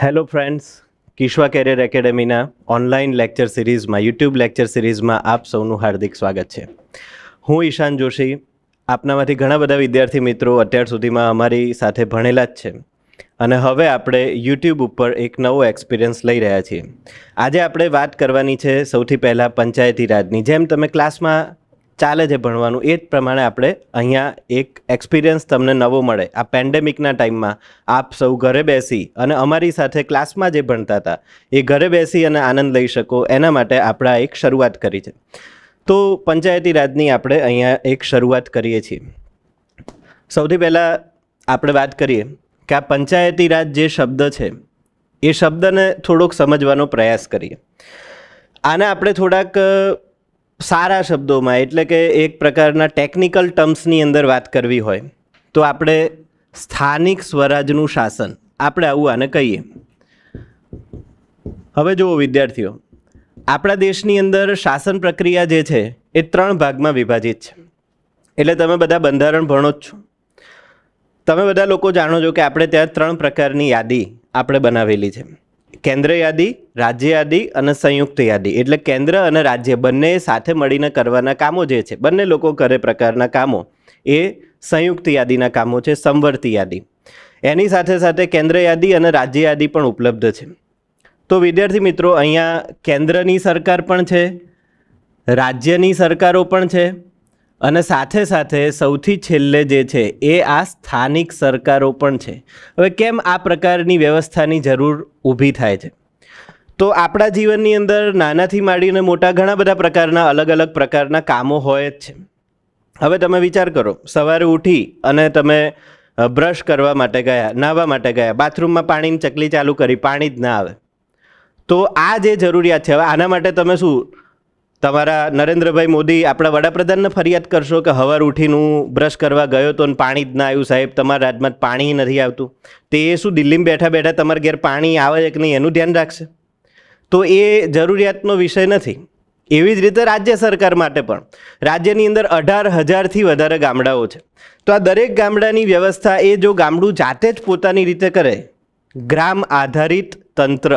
hello friends Kishwa career એકેડેમીના online lecture સિરીઝમાં YouTube lecture સિરીઝમાં આપ સૌનું હાર્દિક સ્વાગત છે હું ઈશાન જોશી આપનામાંથી ઘણા બધા વિદ્યાર્થી મિત્રો અત્યાર સુધીમાં અમારી સાથે ભણેલા જ છે અને હવે આપણે યુટ્યુબ ઉપર એક નવો એક્સપિરિયન્સ લઈ રહ્યા છીએ આજે આપણે વાત કરવાની છે સૌથી પહેલાં પંચાયતી રાજની જેમ તમે ક્લાસમાં ચાલે છે ભણવાનું એ જ પ્રમાણે આપણે અહીંયા એક એક્સપિરિયન્સ તમને નવો મળે આ પેન્ડેમિકના ટાઈમમાં આપ સૌ ઘરે બેસી અને અમારી સાથે ક્લાસમાં જે ભણતા હતા એ ઘરે બેસી અને આનંદ લઈ શકો એના માટે આપણે એક શરૂઆત કરી છે તો પંચાયતી રાજની આપણે અહીંયા એક શરૂઆત કરીએ છીએ સૌથી પહેલાં આપણે વાત કરીએ કે આ પંચાયતી રાજ જે શબ્દ છે એ શબ્દને થોડોક સમજવાનો પ્રયાસ કરીએ આને આપણે થોડાક સારા શબ્દોમાં એટલે કે એક પ્રકારના ટેકનિકલ ટર્મ્સની અંદર વાત કરવી હોય તો આપણે સ્થાનિક સ્વરાજનું શાસન આપણે આવું આને કહીએ હવે જુઓ વિદ્યાર્થીઓ આપણા દેશની અંદર શાસન પ્રક્રિયા જે છે એ ત્રણ ભાગમાં વિભાજિત છે એટલે તમે બધા બંધારણ ભણો જ છો તમે બધા લોકો જાણો છો કે આપણે ત્યાં ત્રણ પ્રકારની યાદી આપણે બનાવેલી છે કેન્દ્ર યાદી રાજ્ય યાદી અને સંયુક્ત યાદી એટલે કેન્દ્ર અને રાજ્ય બંને સાથે મળીને કરવાના કામો જે છે બંને લોકો કરે પ્રકારના કામો એ સંયુક્ત યાદીના કામો છે સંવર્તી યાદી એની સાથે સાથે કેન્દ્ર યાદી અને રાજ્ય યાદી પણ ઉપલબ્ધ છે તો વિદ્યાર્થી મિત્રો અહીંયા કેન્દ્રની સરકાર પણ છે રાજ્યની સરકારો પણ છે અને સાથે સાથે સૌથી છેલ્લે જે છે એ આ સ્થાનિક સરકારો પણ છે હવે કેમ આ પ્રકારની વ્યવસ્થાની જરૂર ઊભી થાય છે તો આપણા જીવનની અંદર નાનાથી માંડીને મોટા ઘણા બધા પ્રકારના અલગ અલગ પ્રકારના કામો હોય જ છે હવે તમે વિચાર કરો સવારે ઉઠી અને તમે બ્રશ કરવા માટે ગયા નાહવા માટે ગયા બાથરૂમમાં પાણીની ચકલી ચાલુ કરી પાણી જ ના આવે તો આ જે જરૂરિયાત છે હવે આના માટે તમે શું તમારા નરેન્દ્રભાઈ મોદી આપણા વડાપ્રધાનને ફરિયાદ કરશો કે હવાર ઉઠીને હું બ્રશ કરવા ગયો તો પાણી જ ના આવ્યું સાહેબ તમારા રાજમાં પાણી નથી આવતું તે એ શું દિલ્હીમાં બેઠા બેઠા તમારા ઘેર પાણી આવે છે કે નહીં એનું ધ્યાન રાખશે તો એ જરૂરિયાતનો વિષય નથી એવી જ રીતે રાજ્ય સરકાર માટે પણ રાજ્યની અંદર અઢાર હજારથી વધારે ગામડાઓ છે તો આ દરેક ગામડાની વ્યવસ્થા એ જો ગામડું જાતે જ પોતાની રીતે કરે ગ્રામ આધારિત તંત્ર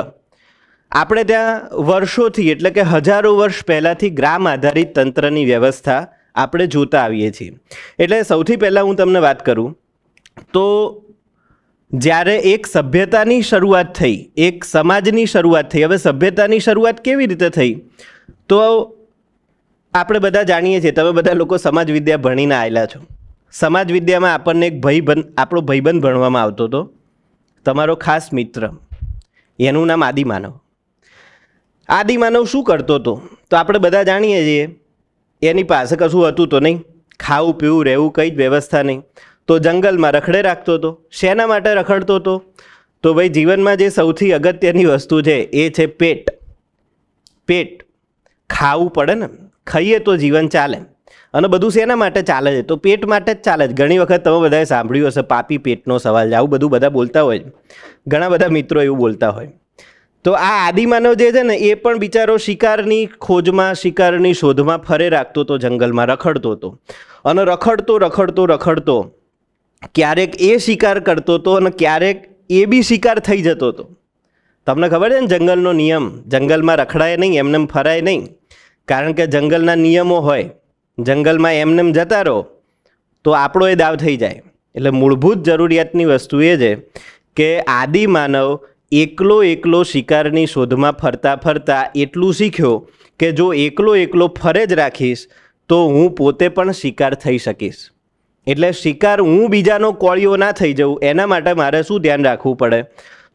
આપણે ત્યાં વર્ષોથી એટલે કે હજારો વર્ષ પહેલાંથી ગ્રામ આધારિત તંત્રની વ્યવસ્થા આપણે જોતા આવીએ છીએ એટલે સૌથી પહેલાં હું તમને વાત કરું તો જ્યારે એક સભ્યતાની શરૂઆત થઈ એક સમાજની શરૂઆત થઈ હવે સભ્યતાની શરૂઆત કેવી રીતે થઈ તો આપણે બધા જાણીએ છીએ તમે બધા લોકો સમાજ વિદ્યા ભણીને આવેલા છો સમાજ વિદ્યામાં આપણને એક ભાઈબંધ આપણો ભાઈબંધ ભણવામાં આવતો હતો તમારો ખાસ મિત્ર એનું નામ આદિમાનવ આદિમાનવ શું કરતો હતો તો આપણે બધા જાણીએ છીએ એની પાસે કશું હતું તો નહીં ખાવું પીવું રહેવું કંઈ જ વ્યવસ્થા નહીં તો જંગલમાં રખડે રાખતો હતો શેના માટે રખડતો હતો તો ભાઈ જીવનમાં જે સૌથી અગત્યની વસ્તુ છે એ છે પેટ પેટ ખાવું પડે ને ખાઈએ તો જીવન ચાલે અને બધું શેના માટે ચાલે છે તો પેટ માટે જ ચાલે છે ઘણી વખત તમે બધાએ સાંભળ્યું હશે પાપી પેટનો સવાલ આવું બધું બધા બોલતા હોય ઘણા બધા મિત્રો એવું બોલતા હોય તો આ આદિમાનવ જે છે ને એ પણ બિચારો શિકારની ખોજમાં શિકારની શોધમાં ફરે રાખતો હતો જંગલમાં રખડતો હતો અને રખડતો રખડતો રખડતો ક્યારેક એ શિકાર કરતો હતો અને ક્યારેક એ બી શિકાર થઈ જતો હતો તમને ખબર છે ને જંગલનો નિયમ જંગલમાં રખડાય નહીં એમને ફરાય નહીં કારણ કે જંગલના નિયમો હોય જંગલમાં એમને જતા રહો તો આપણો એ દાવ થઈ જાય એટલે મૂળભૂત જરૂરિયાતની વસ્તુ એ છે કે આદિમાનવ એકલો એકલો શિકારની શોધમાં ફરતા ફરતા એટલું શીખ્યો કે જો એકલો એકલો ફરે જ રાખીશ તો હું પોતે પણ શિકાર થઈ શકીશ એટલે શિકાર હું બીજાનો કોળીઓ ના થઈ જઉં એના માટે મારે શું ધ્યાન રાખવું પડે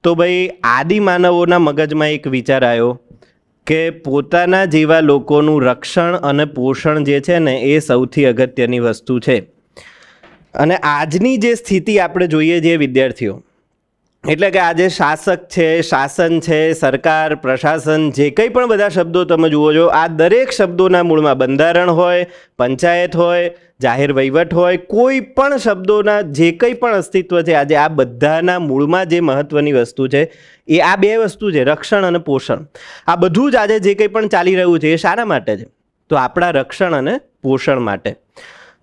તો ભાઈ આદિ માનવોના મગજમાં એક વિચાર આવ્યો કે પોતાના જેવા લોકોનું રક્ષણ અને પોષણ જે છે ને એ સૌથી અગત્યની વસ્તુ છે અને આજની જે સ્થિતિ આપણે જોઈએ છીએ વિદ્યાર્થીઓ એટલે કે આજે શાસક છે શાસન છે સરકાર પ્રશાસન જે કંઈ પણ બધા શબ્દો તમે જુઓ છો આ દરેક શબ્દોના મૂળમાં બંધારણ હોય પંચાયત હોય જાહેર વહીવટ હોય કોઈ પણ શબ્દોના જે કંઈ પણ અસ્તિત્વ છે આજે આ બધાના મૂળમાં જે મહત્ત્વની વસ્તુ છે એ આ બે વસ્તુ છે રક્ષણ અને પોષણ આ બધું જ આજે જે કંઈ પણ ચાલી રહ્યું છે એ શાના માટે છે તો આપણા રક્ષણ અને પોષણ માટે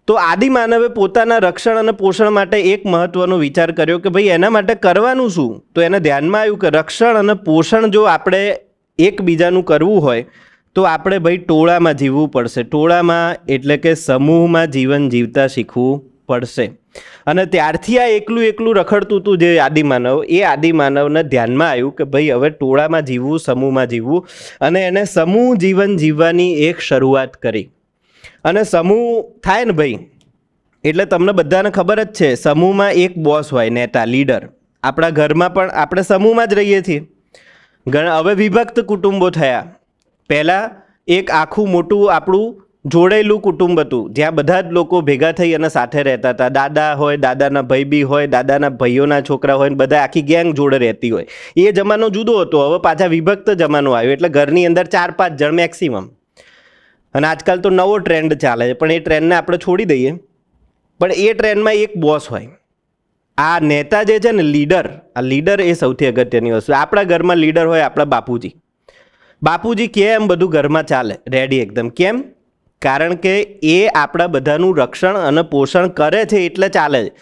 તો આદિ માનવે પોતાના રક્ષણ અને પોષણ માટે એક મહત્વનો વિચાર કર્યો કે ભાઈ એના માટે કરવાનું શું તો એને ધ્યાનમાં આવ્યું કે રક્ષણ અને પોષણ જો આપણે એકબીજાનું કરવું હોય તો આપણે ભાઈ ટોળામાં જીવવું પડશે ટોળામાં એટલે કે સમૂહમાં જીવન જીવતા શીખવું પડશે અને ત્યારથી આ એકલું એકલું રખડતું હતું જે આદિમાનવ એ આદિમાનવને ધ્યાનમાં આવ્યું કે ભાઈ હવે ટોળામાં જીવવું સમૂહમાં જીવવું અને એને સમૂહ જીવન જીવવાની એક શરૂઆત કરી અને સમૂહ થાય ને ભાઈ એટલે તમને બધાને ખબર જ છે સમૂહમાં એક બોસ હોય નેતા લીડર આપણા ઘરમાં પણ આપણે સમૂહમાં જ રહીએ છીએ ઘણા હવે વિભક્ત કુટુંબો થયા પહેલાં એક આખું મોટું આપણું જોડેલું કુટુંબ હતું જ્યાં બધા જ લોકો ભેગા થઈ અને સાથે રહેતા હતા દાદા હોય દાદાના ભાઈ બી હોય દાદાના ભાઈઓના છોકરા હોય ને બધા આખી ગેંગ જોડે રહેતી હોય એ જમાનો જુદો હતો હવે પાછા વિભક્ત જમાનો આવ્યો એટલે ઘરની અંદર ચાર પાંચ જણ મેક્સિમમ અને આજકાલ તો નવો ટ્રેન્ડ ચાલે છે પણ એ ટ્રેનને આપણે છોડી દઈએ પણ એ ટ્રેનમાં એક બોસ હોય આ નેતા જે છે ને લીડર આ લીડર એ સૌથી અગત્યની વસ્તુ આપણા ઘરમાં લીડર હોય આપણા બાપુજી બાપુજી કે એમ બધું ઘરમાં ચાલે રેડી એકદમ કેમ કારણ કે એ આપણા બધાનું રક્ષણ અને પોષણ કરે છે એટલે ચાલે છે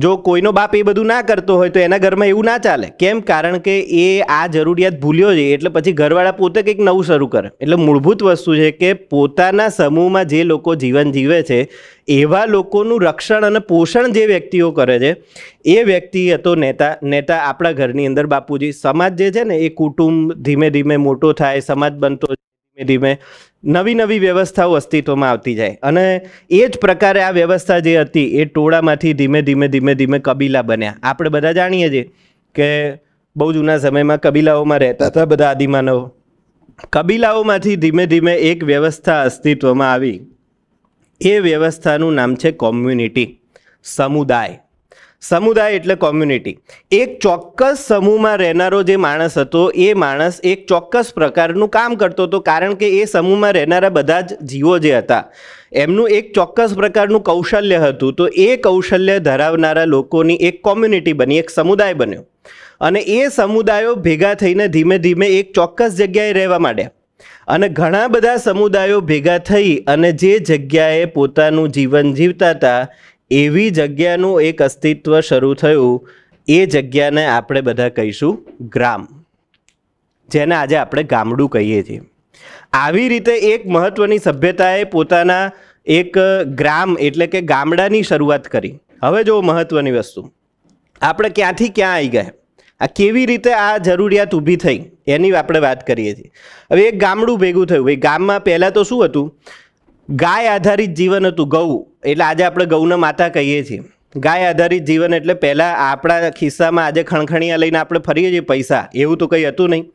જો કોઈનો બાપ એ બધું ના કરતો હોય તો એના ઘરમાં એવું ના ચાલે કેમ કારણ કે એ આ જરૂરિયાત ભૂલ્યો છે એટલે પછી ઘરવાળા પોતે કંઈક નવું શરૂ કરે એટલે મૂળભૂત વસ્તુ છે કે પોતાના સમૂહમાં જે લોકો જીવન જીવે છે એવા લોકોનું રક્ષણ અને પોષણ જે વ્યક્તિઓ કરે છે એ વ્યક્તિ હતો નેતા નેતા આપણા ઘરની અંદર બાપુજી સમાજ જે છે ને એ કુટુંબ ધીમે ધીમે મોટો થાય સમાજ બનતો ધીમે ધીમે નવી નવી વ્યવસ્થાઓ અસ્તિત્વમાં આવતી જાય અને એ જ પ્રકારે આ વ્યવસ્થા જે હતી એ ટોળામાંથી ધીમે ધીમે ધીમે ધીમે કબીલા બન્યા આપણે બધા જાણીએ છીએ કે બહુ જૂના સમયમાં કબીલાઓમાં રહેતા હતા બધા આદિમાનવો કબીલાઓમાંથી ધીમે ધીમે એક વ્યવસ્થા અસ્તિત્વમાં આવી એ વ્યવસ્થાનું નામ છે કોમ્યુનિટી સમુદાય સમુદાય એટલે કોમ્યુનિટી એક ચોક્કસ સમૂહમાં રહેનારો જે માણસ હતો એ માણસ એક ચોક્કસ પ્રકારનું કામ કરતો હતો કારણ કે એ સમૂહમાં રહેનારા બધા જ જીવો જે હતા એમનું એક ચોક્કસ પ્રકારનું કૌશલ્ય હતું તો એ કૌશલ્ય ધરાવનારા લોકોની એક કોમ્યુનિટી બની એક સમુદાય બન્યો અને એ સમુદાયો ભેગા થઈને ધીમે ધીમે એક ચોક્કસ જગ્યાએ રહેવા માંડ્યા અને ઘણા બધા સમુદાયો ભેગા થઈ અને જે જગ્યાએ પોતાનું જીવન જીવતા હતા એવી જગ્યાનું એક અસ્તિત્વ શરૂ થયું એ જગ્યાને આપણે બધા કહીશું ગ્રામ જેને આજે આપણે ગામડું કહીએ છીએ આવી રીતે એક મહત્ત્વની સભ્યતાએ પોતાના એક ગ્રામ એટલે કે ગામડાની શરૂઆત કરી હવે જો મહત્ત્વની વસ્તુ આપણે ક્યાંથી ક્યાં આવી ગયા આ કેવી રીતે આ જરૂરિયાત ઊભી થઈ એની આપણે વાત કરીએ છીએ હવે એક ગામડું ભેગું થયું ભાઈ ગામમાં પહેલાં તો શું હતું ગાય આધારિત જીવન હતું ગૌ એટલે આજે આપણે ગૌના માતા કહીએ છીએ ગાય આધારિત જીવન એટલે પહેલાં આપણા ખિસ્સામાં આજે ખણખણીયા લઈને આપણે ફરીએ છીએ પૈસા એવું તો કંઈ હતું નહીં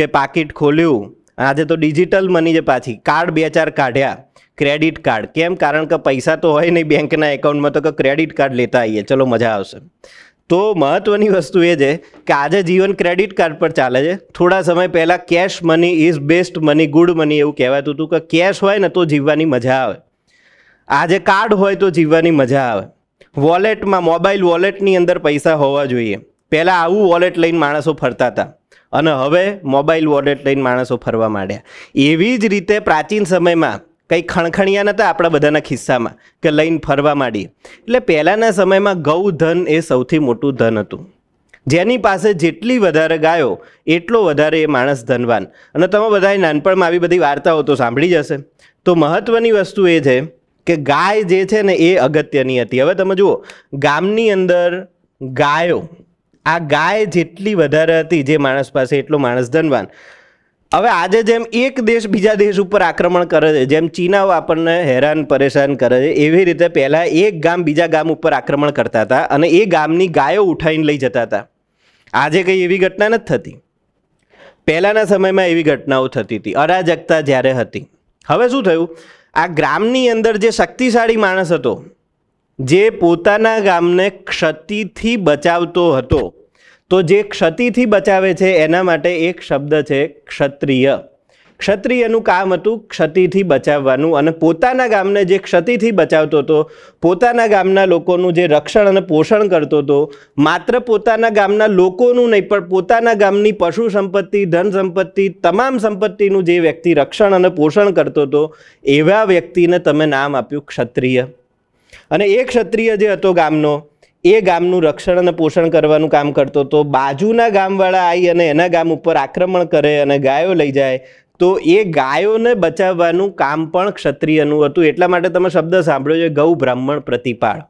કે પાકીટ ખોલ્યું આજે તો ડિજિટલ મની છે પાછી કાર્ડ બે ચાર કાઢ્યા ક્રેડિટ કાર્ડ કેમ કારણ કે પૈસા તો હોય નહીં બેંકના એકાઉન્ટમાં તો કે ક્રેડિટ કાર્ડ લેતા આવીએ ચલો મજા આવશે તો મહત્ત્વની વસ્તુ એ છે કે આજે જીવન ક્રેડિટ કાર્ડ પર ચાલે છે થોડા સમય પહેલાં cash money is best money good money એવું કહેવાતું હતું કે કેશ હોય ને તો જીવવાની મજા આવે આજે કાર્ડ હોય તો જીવવાની મજા આવે વોલેટમાં મોબાઈલ વોલેટની અંદર પૈસા હોવા જોઈએ પહેલાં આવું વોલેટ લઈને માણસો ફરતા હતા અને હવે મોબાઈલ વોલેટ લઈને માણસો ફરવા માંડ્યા એવી જ રીતે પ્રાચીન સમયમાં કંઈ ખણખણિયા નહોતા આપણા બધાના ખિસ્સામાં કે લઈને ફરવા માંડીએ એટલે પહેલાંના સમયમાં ગૌ ધન એ સૌથી મોટું ધન હતું જેની પાસે જેટલી વધારે ગાયો એટલો વધારે એ માણસ ધનવાન અને તમે બધાએ નાનપણમાં આવી બધી વાર્તાઓ તો સાંભળી જશે તો મહત્ત્વની વસ્તુ એ છે કે ગાય જે છે ને એ અગત્યની હતી હવે તમે જુઓ ગામની અંદર ગાયો આ ગાય જેટલી વધારે હતી જે માણસ પાસે એટલો માણસ ધનવાન હવે આજે જેમ એક દેશ બીજા દેશ ઉપર આક્રમણ કરે છે જેમ ચીનાઓ આપણને હેરાન પરેશાન કરે છે એવી રીતે પહેલાં એક ગામ બીજા ગામ ઉપર આક્રમણ કરતા હતા અને એ ગામની ગાયો ઉઠાવીને લઈ જતા હતા આજે કંઈ એવી ઘટના નથી થતી પહેલાંના સમયમાં એવી ઘટનાઓ થતી હતી અરાજકતા જ્યારે હતી હવે શું થયું આ ગ્રામની અંદર જે શક્તિશાળી માણસ હતો જે પોતાના ગામને ક્ષતિથી બચાવતો હતો તો જે ક્ષતિથી બચાવે છે એના માટે એક શબ્દ છે ક્ષત્રિય ક્ષત્રિયનું કામ હતું ક્ષતિથી બચાવવાનું અને પોતાના ગામને જે ક્ષતિથી બચાવતો હતો પોતાના ગામના લોકોનું જે રક્ષણ અને પોષણ કરતો હતો માત્ર પોતાના ગામના લોકોનું નહીં પણ પોતાના ગામની પશુ સંપત્તિ ધન સંપત્તિ તમામ સંપત્તિનું જે વ્યક્તિ રક્ષણ અને પોષણ કરતો હતો એવા વ્યક્તિને તમે નામ આપ્યું ક્ષત્રિય અને એ ક્ષત્રિય જે હતો ગામનો એ ગામનું રક્ષણ અને પોષણ કરવાનું કામ કરતો હતો બાજુના ગામવાળા આવી અને એના ગામ ઉપર આક્રમણ કરે અને ગાયો લઈ જાય તો એ ગાયોને બચાવવાનું કામ પણ ક્ષત્રિયનું હતું એટલા માટે તમે શબ્દ સાંભળ્યો છે ગૌ બ્રાહ્મણ પ્રતિપાળ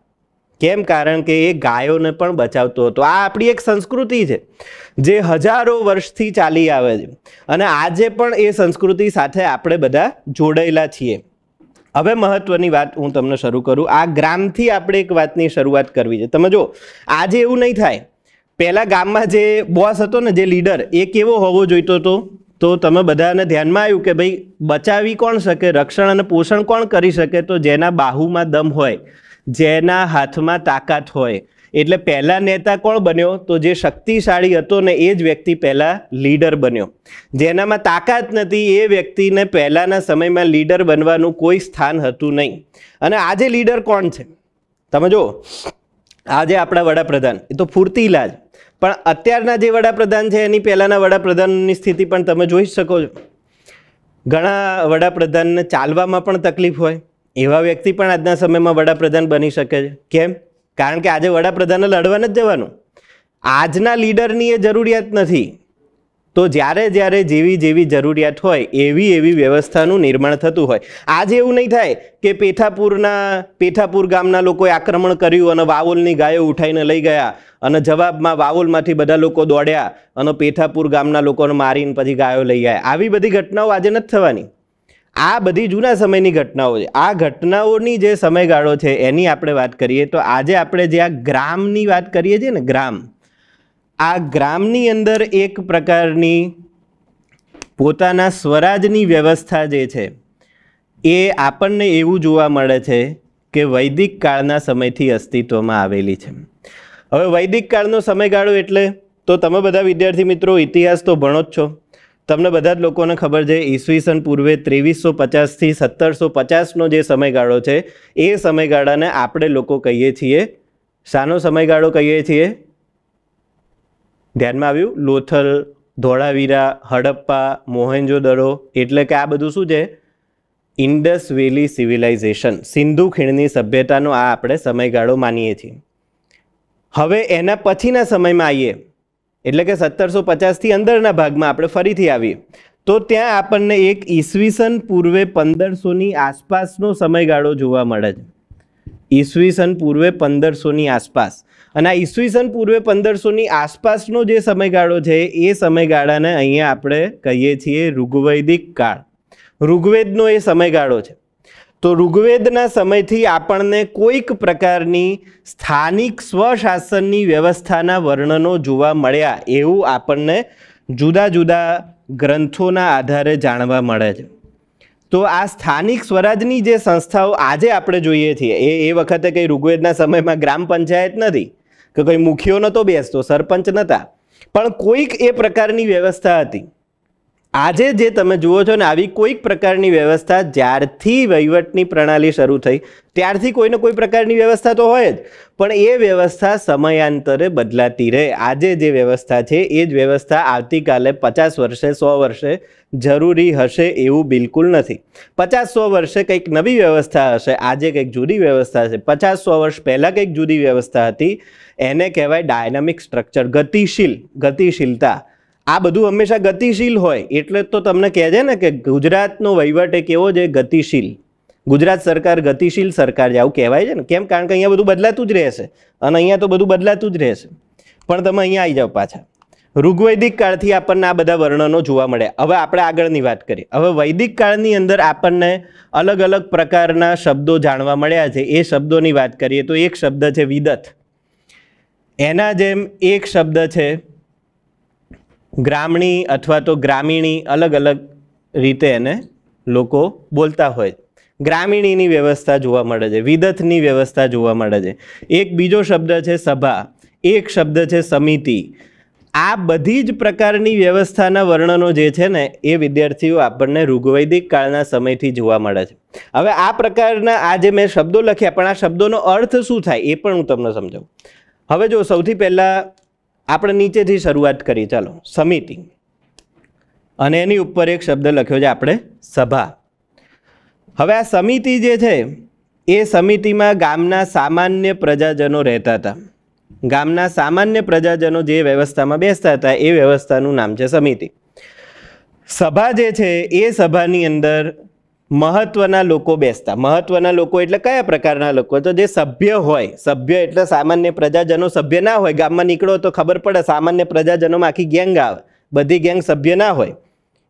કેમ કારણ કે એ ગાયોને પણ બચાવતો હતો આ આપણી એક સંસ્કૃતિ છે જે હજારો વર્ષથી ચાલી આવે છે અને આજે પણ એ સંસ્કૃતિ સાથે આપણે બધા જોડાયેલા છીએ હવે મહત્વની વાત હું તમને શરૂ કરું આ ગ્રામથી આપણે એક વાતની શરૂઆત કરવી છે તમે જો આજે એવું નહીં થાય પહેલાં ગામમાં જે બોસ હતો ને જે લીડર એ કેવો હોવો જોઈતો હતો તો તમે બધાને ધ્યાનમાં આવ્યું કે ભાઈ બચાવી કોણ શકે રક્ષણ અને પોષણ કોણ કરી શકે તો જેના બાહુમાં દમ હોય જેના હાથમાં તાકાત હોય એટલે પહેલાં નેતા કોણ બન્યો તો જે શક્તિશાળી હતો ને એ જ વ્યક્તિ પહેલાં લીડર બન્યો જેનામાં તાકાત નથી એ વ્યક્તિને પહેલાંના સમયમાં લીડર બનવાનું કોઈ સ્થાન હતું નહીં અને આજે લીડર કોણ છે તમે જો આજે આપણા વડાપ્રધાન એ તો ફૂર્તીલા જ પણ અત્યારના જે વડાપ્રધાન છે એની પહેલાંના વડાપ્રધાનની સ્થિતિ પણ તમે જોઈ શકો છો ઘણા વડાપ્રધાનને ચાલવામાં પણ તકલીફ હોય એવા વ્યક્તિ પણ આજના સમયમાં વડાપ્રધાન બની શકે છે કેમ કારણ કે આજે વડાપ્રધાનને લડવા નથી જવાનું આજના લીડરની એ જરૂરિયાત નથી તો જ્યારે જ્યારે જેવી જેવી જરૂરિયાત હોય એવી એવી વ્યવસ્થાનું નિર્માણ થતું હોય આજે એવું નહીં થાય કે પેથાપુરના પેથાપુર ગામના લોકોએ આક્રમણ કર્યું અને વાવોલની ગાયો ઉઠાઈને લઈ ગયા અને જવાબમાં વાવોલમાંથી બધા લોકો દોડ્યા અને પેથાપુર ગામના લોકોને મારીને પછી ગાયો લઈ ગયા આવી બધી ઘટનાઓ આજે નથી થવાની આ બધી જૂના સમયની ઘટનાઓ છે આ ઘટનાઓની જે સમયગાળો છે એની આપણે વાત કરીએ તો આજે આપણે જે આ ગ્રામની વાત કરીએ છીએ ને ગ્રામ આ ગ્રામની અંદર એક પ્રકારની પોતાના સ્વરાજની વ્યવસ્થા જે છે એ આપણને એવું જોવા મળે છે કે વૈદિક કાળના સમયથી અસ્તિત્વમાં આવેલી છે હવે વૈદિક કાળનો સમયગાળો એટલે તો તમે બધા વિદ્યાર્થી મિત્રો ઇતિહાસ તો ભણો જ છો તમને બધા જ લોકોને ખબર છે ઈસવીસન પૂર્વે ત્રેવીસો પચાસથી સત્તરસો પચાસનો જે સમયગાળો છે એ સમયગાળાને આપણે લોકો કહીએ છીએ શાનો સમયગાળો કહીએ છીએ ધ્યાનમાં આવ્યું લોથલ ધોળાવીરા હડપ્પા મોહેન્જોદરો એટલે કે આ બધું શું છે ઇન્ડસ વેલી સિવિલાઇઝેશન સિંધુ ખીણની સભ્યતાનો આ આપણે સમયગાળો માનીએ છીએ હવે એના પછીના સમયમાં આવીએ એટલે કે સત્તરસો પચાસથી અંદરના ભાગમાં આપણે ફરીથી આવીએ તો ત્યાં આપણને એક ઈસવીસન પૂર્વે પંદરસોની આસપાસનો સમયગાળો જોવા મળે છે ઈસવીસન પૂર્વે પંદરસોની આસપાસ અને આ ઈસવીસન પૂર્વે પંદરસોની આસપાસનો જે સમયગાળો છે એ સમયગાળાને અહીંયા આપણે કહીએ છીએ ઋગ્વૈદિક કાળ ઋગ્વેદનો એ સમયગાળો છે તો ઋગ્વેદના સમયથી આપણને કોઈક પ્રકારની સ્થાનિક સ્વશાસનની વ્યવસ્થાના વર્ણનો જોવા મળ્યા એવું આપણને જુદા જુદા ગ્રંથોના આધારે જાણવા મળે છે તો આ સ્થાનિક સ્વરાજની જે સંસ્થાઓ આજે આપણે જોઈએ છીએ એ એ વખતે કંઈ ઋગ્વેદના સમયમાં ગ્રામ પંચાયત નથી કે કંઈ મુખ્યો નહોતો બેસતો સરપંચ નહોતા પણ કોઈક એ પ્રકારની વ્યવસ્થા હતી આજે જે તમે જુઓ છો ને આવી કોઈક પ્રકારની વ્યવસ્થા જ્યારથી વહીવટની પ્રણાલી શરૂ થઈ ત્યારથી કોઈને કોઈ પ્રકારની વ્યવસ્થા તો હોય જ પણ એ વ્યવસ્થા સમયાંતરે બદલાતી રહે આજે જે વ્યવસ્થા છે એ જ વ્યવસ્થા આવતીકાલે પચાસ વર્ષે સો વર્ષે જરૂરી હશે એવું બિલકુલ નથી પચાસ સો વર્ષે કંઈક નવી વ્યવસ્થા હશે આજે કંઈક જુદી વ્યવસ્થા છે પચાસ સો વર્ષ પહેલાં કંઈક જુદી વ્યવસ્થા હતી એને કહેવાય ડાયનામિક સ્ટ્રક્ચર ગતિશીલ ગતિશીલતા આ બધું હંમેશા ગતિશીલ હોય એટલે તો તમને કહે છે ને કે ગુજરાતનો વહીવટ એ કેવો છે ગતિશીલ ગુજરાત સરકાર ગતિશીલ સરકાર છે આવું કહેવાય છે ને કેમ કારણ કે અહીંયા બધું બદલાતું જ રહેશે અને અહીંયા તો બધું બદલાતું જ રહેશે પણ તમે અહીંયા આવી જાઓ પાછા ઋગ્વૈદિક કાળથી આપણને આ બધા વર્ણનો જોવા મળ્યા હવે આપણે આગળની વાત કરીએ હવે વૈદિક કાળની અંદર આપણને અલગ અલગ પ્રકારના શબ્દો જાણવા મળ્યા છે એ શબ્દોની વાત કરીએ તો એક શબ્દ છે વિદત એના જેમ એક શબ્દ છે ગ્રામણી અથવા તો ગ્રામીણી અલગ અલગ રીતે એને લોકો બોલતા હોય ગ્રામીણીની વ્યવસ્થા જોવા મળે છે વિદથની વ્યવસ્થા જોવા મળે છે એક બીજો શબ્દ છે સભા એક શબ્દ છે સમિતિ આ બધી જ પ્રકારની વ્યવસ્થાના વર્ણનો જે છે ને એ વિદ્યાર્થીઓ આપણને ઋગવૈદિક કાળના સમયથી જોવા મળે છે હવે આ પ્રકારના આ જે મેં શબ્દો લખ્યા પણ આ શબ્દોનો અર્થ શું થાય એ પણ હું તમને સમજાવું હવે જો સૌથી પહેલાં આપણે નીચેથી શરૂઆત કરી ચાલો સમિતિ અને એની ઉપર એક શબ્દ લખ્યો છે આપણે સભા હવે આ સમિતિ જે છે એ સમિતિમાં ગામના સામાન્ય પ્રજાજનો રહેતા હતા ગામના સામાન્ય પ્રજાજનો જે વ્યવસ્થામાં બેસતા હતા એ વ્યવસ્થાનું નામ છે સમિતિ સભા જે છે એ સભાની અંદર મહત્વના લોકો બેસતા મહત્વના લોકો એટલે કયા પ્રકારના લોકો તો જે સભ્ય હોય સભ્ય એટલે સામાન્ય પ્રજાજનો સભ્ય ના હોય ગામમાં નીકળો તો ખબર પડે સામાન્ય પ્રજાજનોમાં આખી ગેંગ આવે બધી ગેંગ સભ્ય ના હોય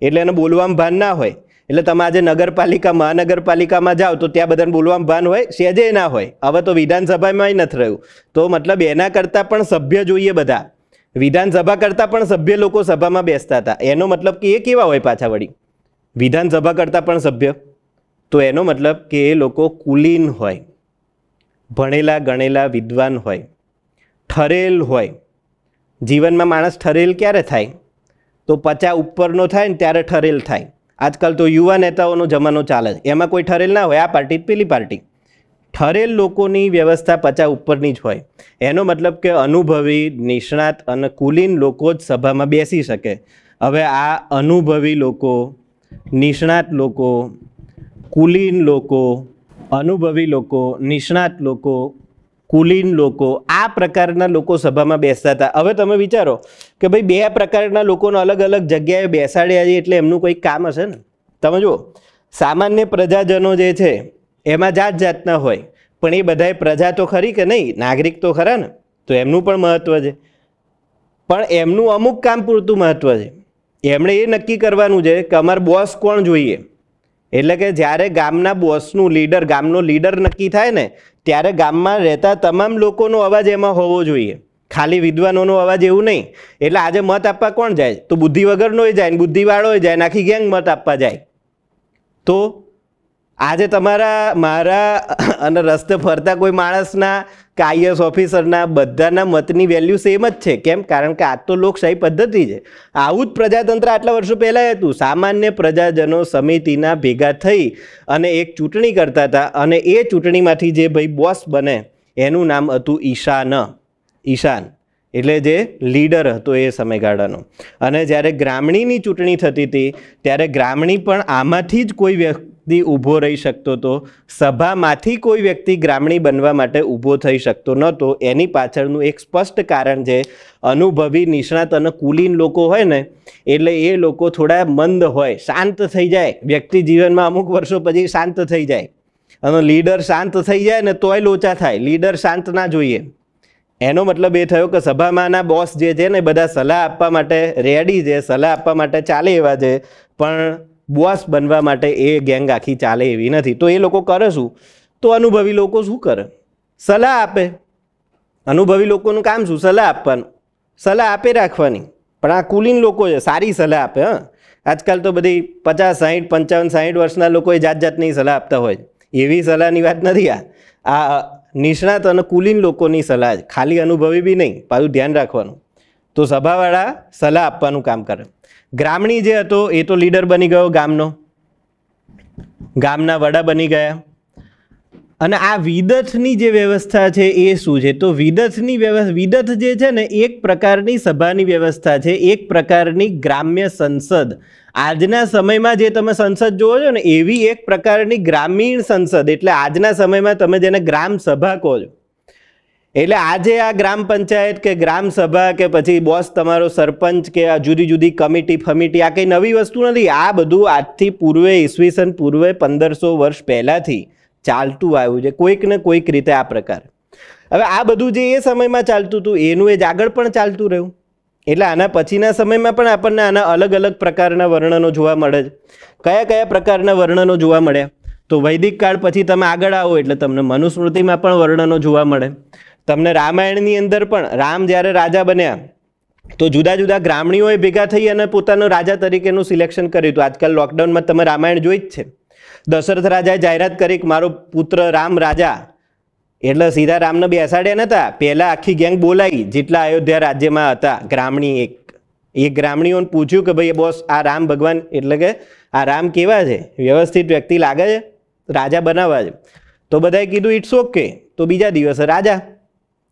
એટલે એને બોલવામાં ભાન ના હોય એટલે તમે આજે નગરપાલિકા મહાનગરપાલિકામાં જાઓ તો ત્યાં બધાને બોલવામાં ભાન હોય સેજે ના હોય હવે તો વિધાનસભામાંય નથી રહ્યું તો મતલબ એના કરતાં પણ સભ્ય જોઈએ બધા વિધાનસભા કરતાં પણ સભ્ય લોકો સભામાં બેસતા હતા એનો મતલબ કે એ કેવા હોય પાછા વળી વિધાનસભા કરતાં પણ સભ્ય તો એનો મતલબ કે એ લોકો કુલીન હોય ભણેલા ગણેલા વિદ્વાન હોય ઠરેલ હોય જીવનમાં માણસ ઠરેલ ક્યારે થાય તો પચા ઉપરનો થાય ને ત્યારે ઠરેલ થાય આજકાલ તો યુવા નેતાઓનો જમાનો ચાલે છે એમાં કોઈ ઠરેલ ના હોય આ પાર્ટી પેલી પાર્ટી ઠરેલ લોકોની વ્યવસ્થા પચા ઉપરની જ હોય એનો મતલબ કે અનુભવી નિષ્ણાત અને કુલીન લોકો જ સભામાં બેસી શકે હવે આ અનુભવી લોકો નિષ્ણાત લોકો કુલીન લોકો અનુભવી લોકો નિષ્ણાત લોકો કુલીન લોકો આ પ્રકારના લોકો સભામાં બેસતા હતા હવે તમે વિચારો કે ભાઈ બે પ્રકારના લોકોને અલગ અલગ જગ્યાએ બેસાડ્યા છે એટલે એમનું કોઈ કામ હશે ને તમે જુઓ સામાન્ય પ્રજાજનો જે છે એમાં જાત જાતના હોય પણ એ બધાએ પ્રજા તો ખરી કે નહીં નાગરિક તો ખરા ને તો એમનું પણ મહત્ત્વ છે પણ એમનું અમુક કામ પૂરતું મહત્ત્વ છે એમણે એ નક્કી કરવાનું છે કે અમારે બોસ કોણ જોઈએ એટલે કે જ્યારે ગામના બોસનું લીડર ગામનો લીડર નક્કી થાય ને ત્યારે ગામમાં રહેતા તમામ લોકોનો અવાજ એમાં હોવો જોઈએ ખાલી વિદ્વાનોનો અવાજ એવું નહીં એટલે આજે મત આપવા કોણ જાય તો બુદ્ધિ વગરનો જાય ને બુદ્ધિવાળો જાય ને આખી ગેંગ મત આપવા જાય તો આજે તમારા મારા અને રસ્તે ફરતા કોઈ માણસના કે આઈએસ ઓફિસરના બધાના મતની વેલ્યુ સેમ જ છે કેમ કારણ કે આ તો લોકશાહી પદ્ધતિ છે આવું જ પ્રજાતંત્ર આટલા વર્ષો પહેલાં હતું સામાન્ય પ્રજાજનો સમિતિના ભેગા થઈ અને એક ચૂંટણી કરતા હતા અને એ ચૂંટણીમાંથી જે ભાઈ બોસ બને એનું નામ હતું ઈશાન ઈશાન એટલે જે લીડર હતો એ સમયગાળાનો અને જ્યારે ગ્રામણીની ચૂંટણી થતી હતી ત્યારે ગ્રામણી પણ આમાંથી જ કોઈ વ્યક્તિ ઊભો રહી શકતો હતો સભામાંથી કોઈ વ્યક્તિ ગ્રામણી બનવા માટે ઊભો થઈ શકતો નહોતો એની પાછળનું એક સ્પષ્ટ કારણ છે અનુભવી નિષ્ણાત અને કુલીન લોકો હોય ને એટલે એ લોકો થોડા મંદ હોય શાંત થઈ જાય વ્યક્તિ જીવનમાં અમુક વર્ષો પછી શાંત થઈ જાય અને લીડર શાંત થઈ જાય ને તોય લોચા થાય લીડર શાંત ના જોઈએ એનો મતલબ એ થયો કે સભામાંના બોસ જે છે ને બધા સલાહ આપવા માટે રેડી છે સલાહ આપવા માટે ચાલે એવા છે પણ બોસ બનવા માટે એ ગેંગ આખી ચાલે એવી નથી તો એ લોકો કરે શું તો અનુભવી લોકો શું કરે સલાહ આપે અનુભવી લોકોનું કામ શું સલાહ આપવાનું સલાહ આપે રાખવાની પણ આ કુલીન લોકો છે સારી સલાહ આપે હં આજકાલ તો બધી પચાસ સાહીઠ પંચાવન સાહીઠ વર્ષના લોકોએ જાત જાતની સલાહ આપતા હોય એવી સલાહની વાત નથી આ આ નિષ્ણાત અને કુલીન લોકોની સલાહ ખાલી અનુભવી બી નહીં પાછું ધ્યાન રાખવાનું તો સભાવાળા સલાહ આપવાનું કામ કરે ગ્રામણી જે હતો એ તો લીડર બની ગયો ગામનો ગામના વડા બની ગયા અને આ વિદથની જે વ્યવસ્થા છે એ શું છે તો વિદથની વ્યવસ્થા વિદથ જે છે ને એક પ્રકારની સભાની વ્યવસ્થા છે એક પ્રકારની ગ્રામ્ય સંસદ આજના સમયમાં જે તમે સંસદ જુઓ છો ને એવી એક પ્રકારની ગ્રામીણ સંસદ એટલે આજના સમયમાં તમે જેને ગ્રામ સભા કહો છો એટલે આજે આ ગ્રામ પંચાયત કે ગ્રામસભા કે પછી બોસ તમારો સરપંચ કે આ જુદી જુદી કમિટી ફમિટી આ કંઈ નવી વસ્તુ નથી આ બધું આજથી પૂર્વે ઈસવીસન પૂર્વે પંદરસો વર્ષ પહેલાંથી ચાલતું આવ્યું છે કોઈક ને કોઈક રીતે આ પ્રકાર હવે આ બધું જે એ સમયમાં ચાલતું હતું એનું એ જ આગળ પણ ચાલતું રહ્યું એટલે આના પછીના સમયમાં પણ આપણને આના અલગ અલગ પ્રકારના વર્ણનો જોવા મળે છે કયા કયા પ્રકારના વર્ણનો જોવા મળ્યા તો વૈદિક કાળ પછી તમે આગળ આવો એટલે તમને મનુસ્મૃતિમાં પણ વર્ણનો જોવા મળે તમને રામાયણની અંદર પણ રામ જ્યારે રાજા બન્યા તો જુદા જુદા ગ્રામણીઓએ ભેગા થઈ અને પોતાનો રાજા તરીકેનું સિલેક્શન કર્યું હતું આજકાલ લોકડાઉનમાં તમે રામાયણ જોઈ જ છે દશરથ રાજાએ જાહેરાત કરી કે મારો પુત્ર રામ રાજા એટલે સીધા રામને બેસાડ્યા નહોતા પહેલાં આખી ગેંગ બોલાવી જેટલા અયોધ્યા રાજ્યમાં હતા ગ્રામણી એક એ ગ્રામણીઓને પૂછ્યું કે ભાઈ બોસ આ રામ ભગવાન એટલે કે આ રામ કેવા છે વ્યવસ્થિત વ્યક્તિ લાગે છે રાજા બનાવવા છે તો બધાએ કીધું ઇટ્સ ઓકે તો બીજા દિવસે રાજા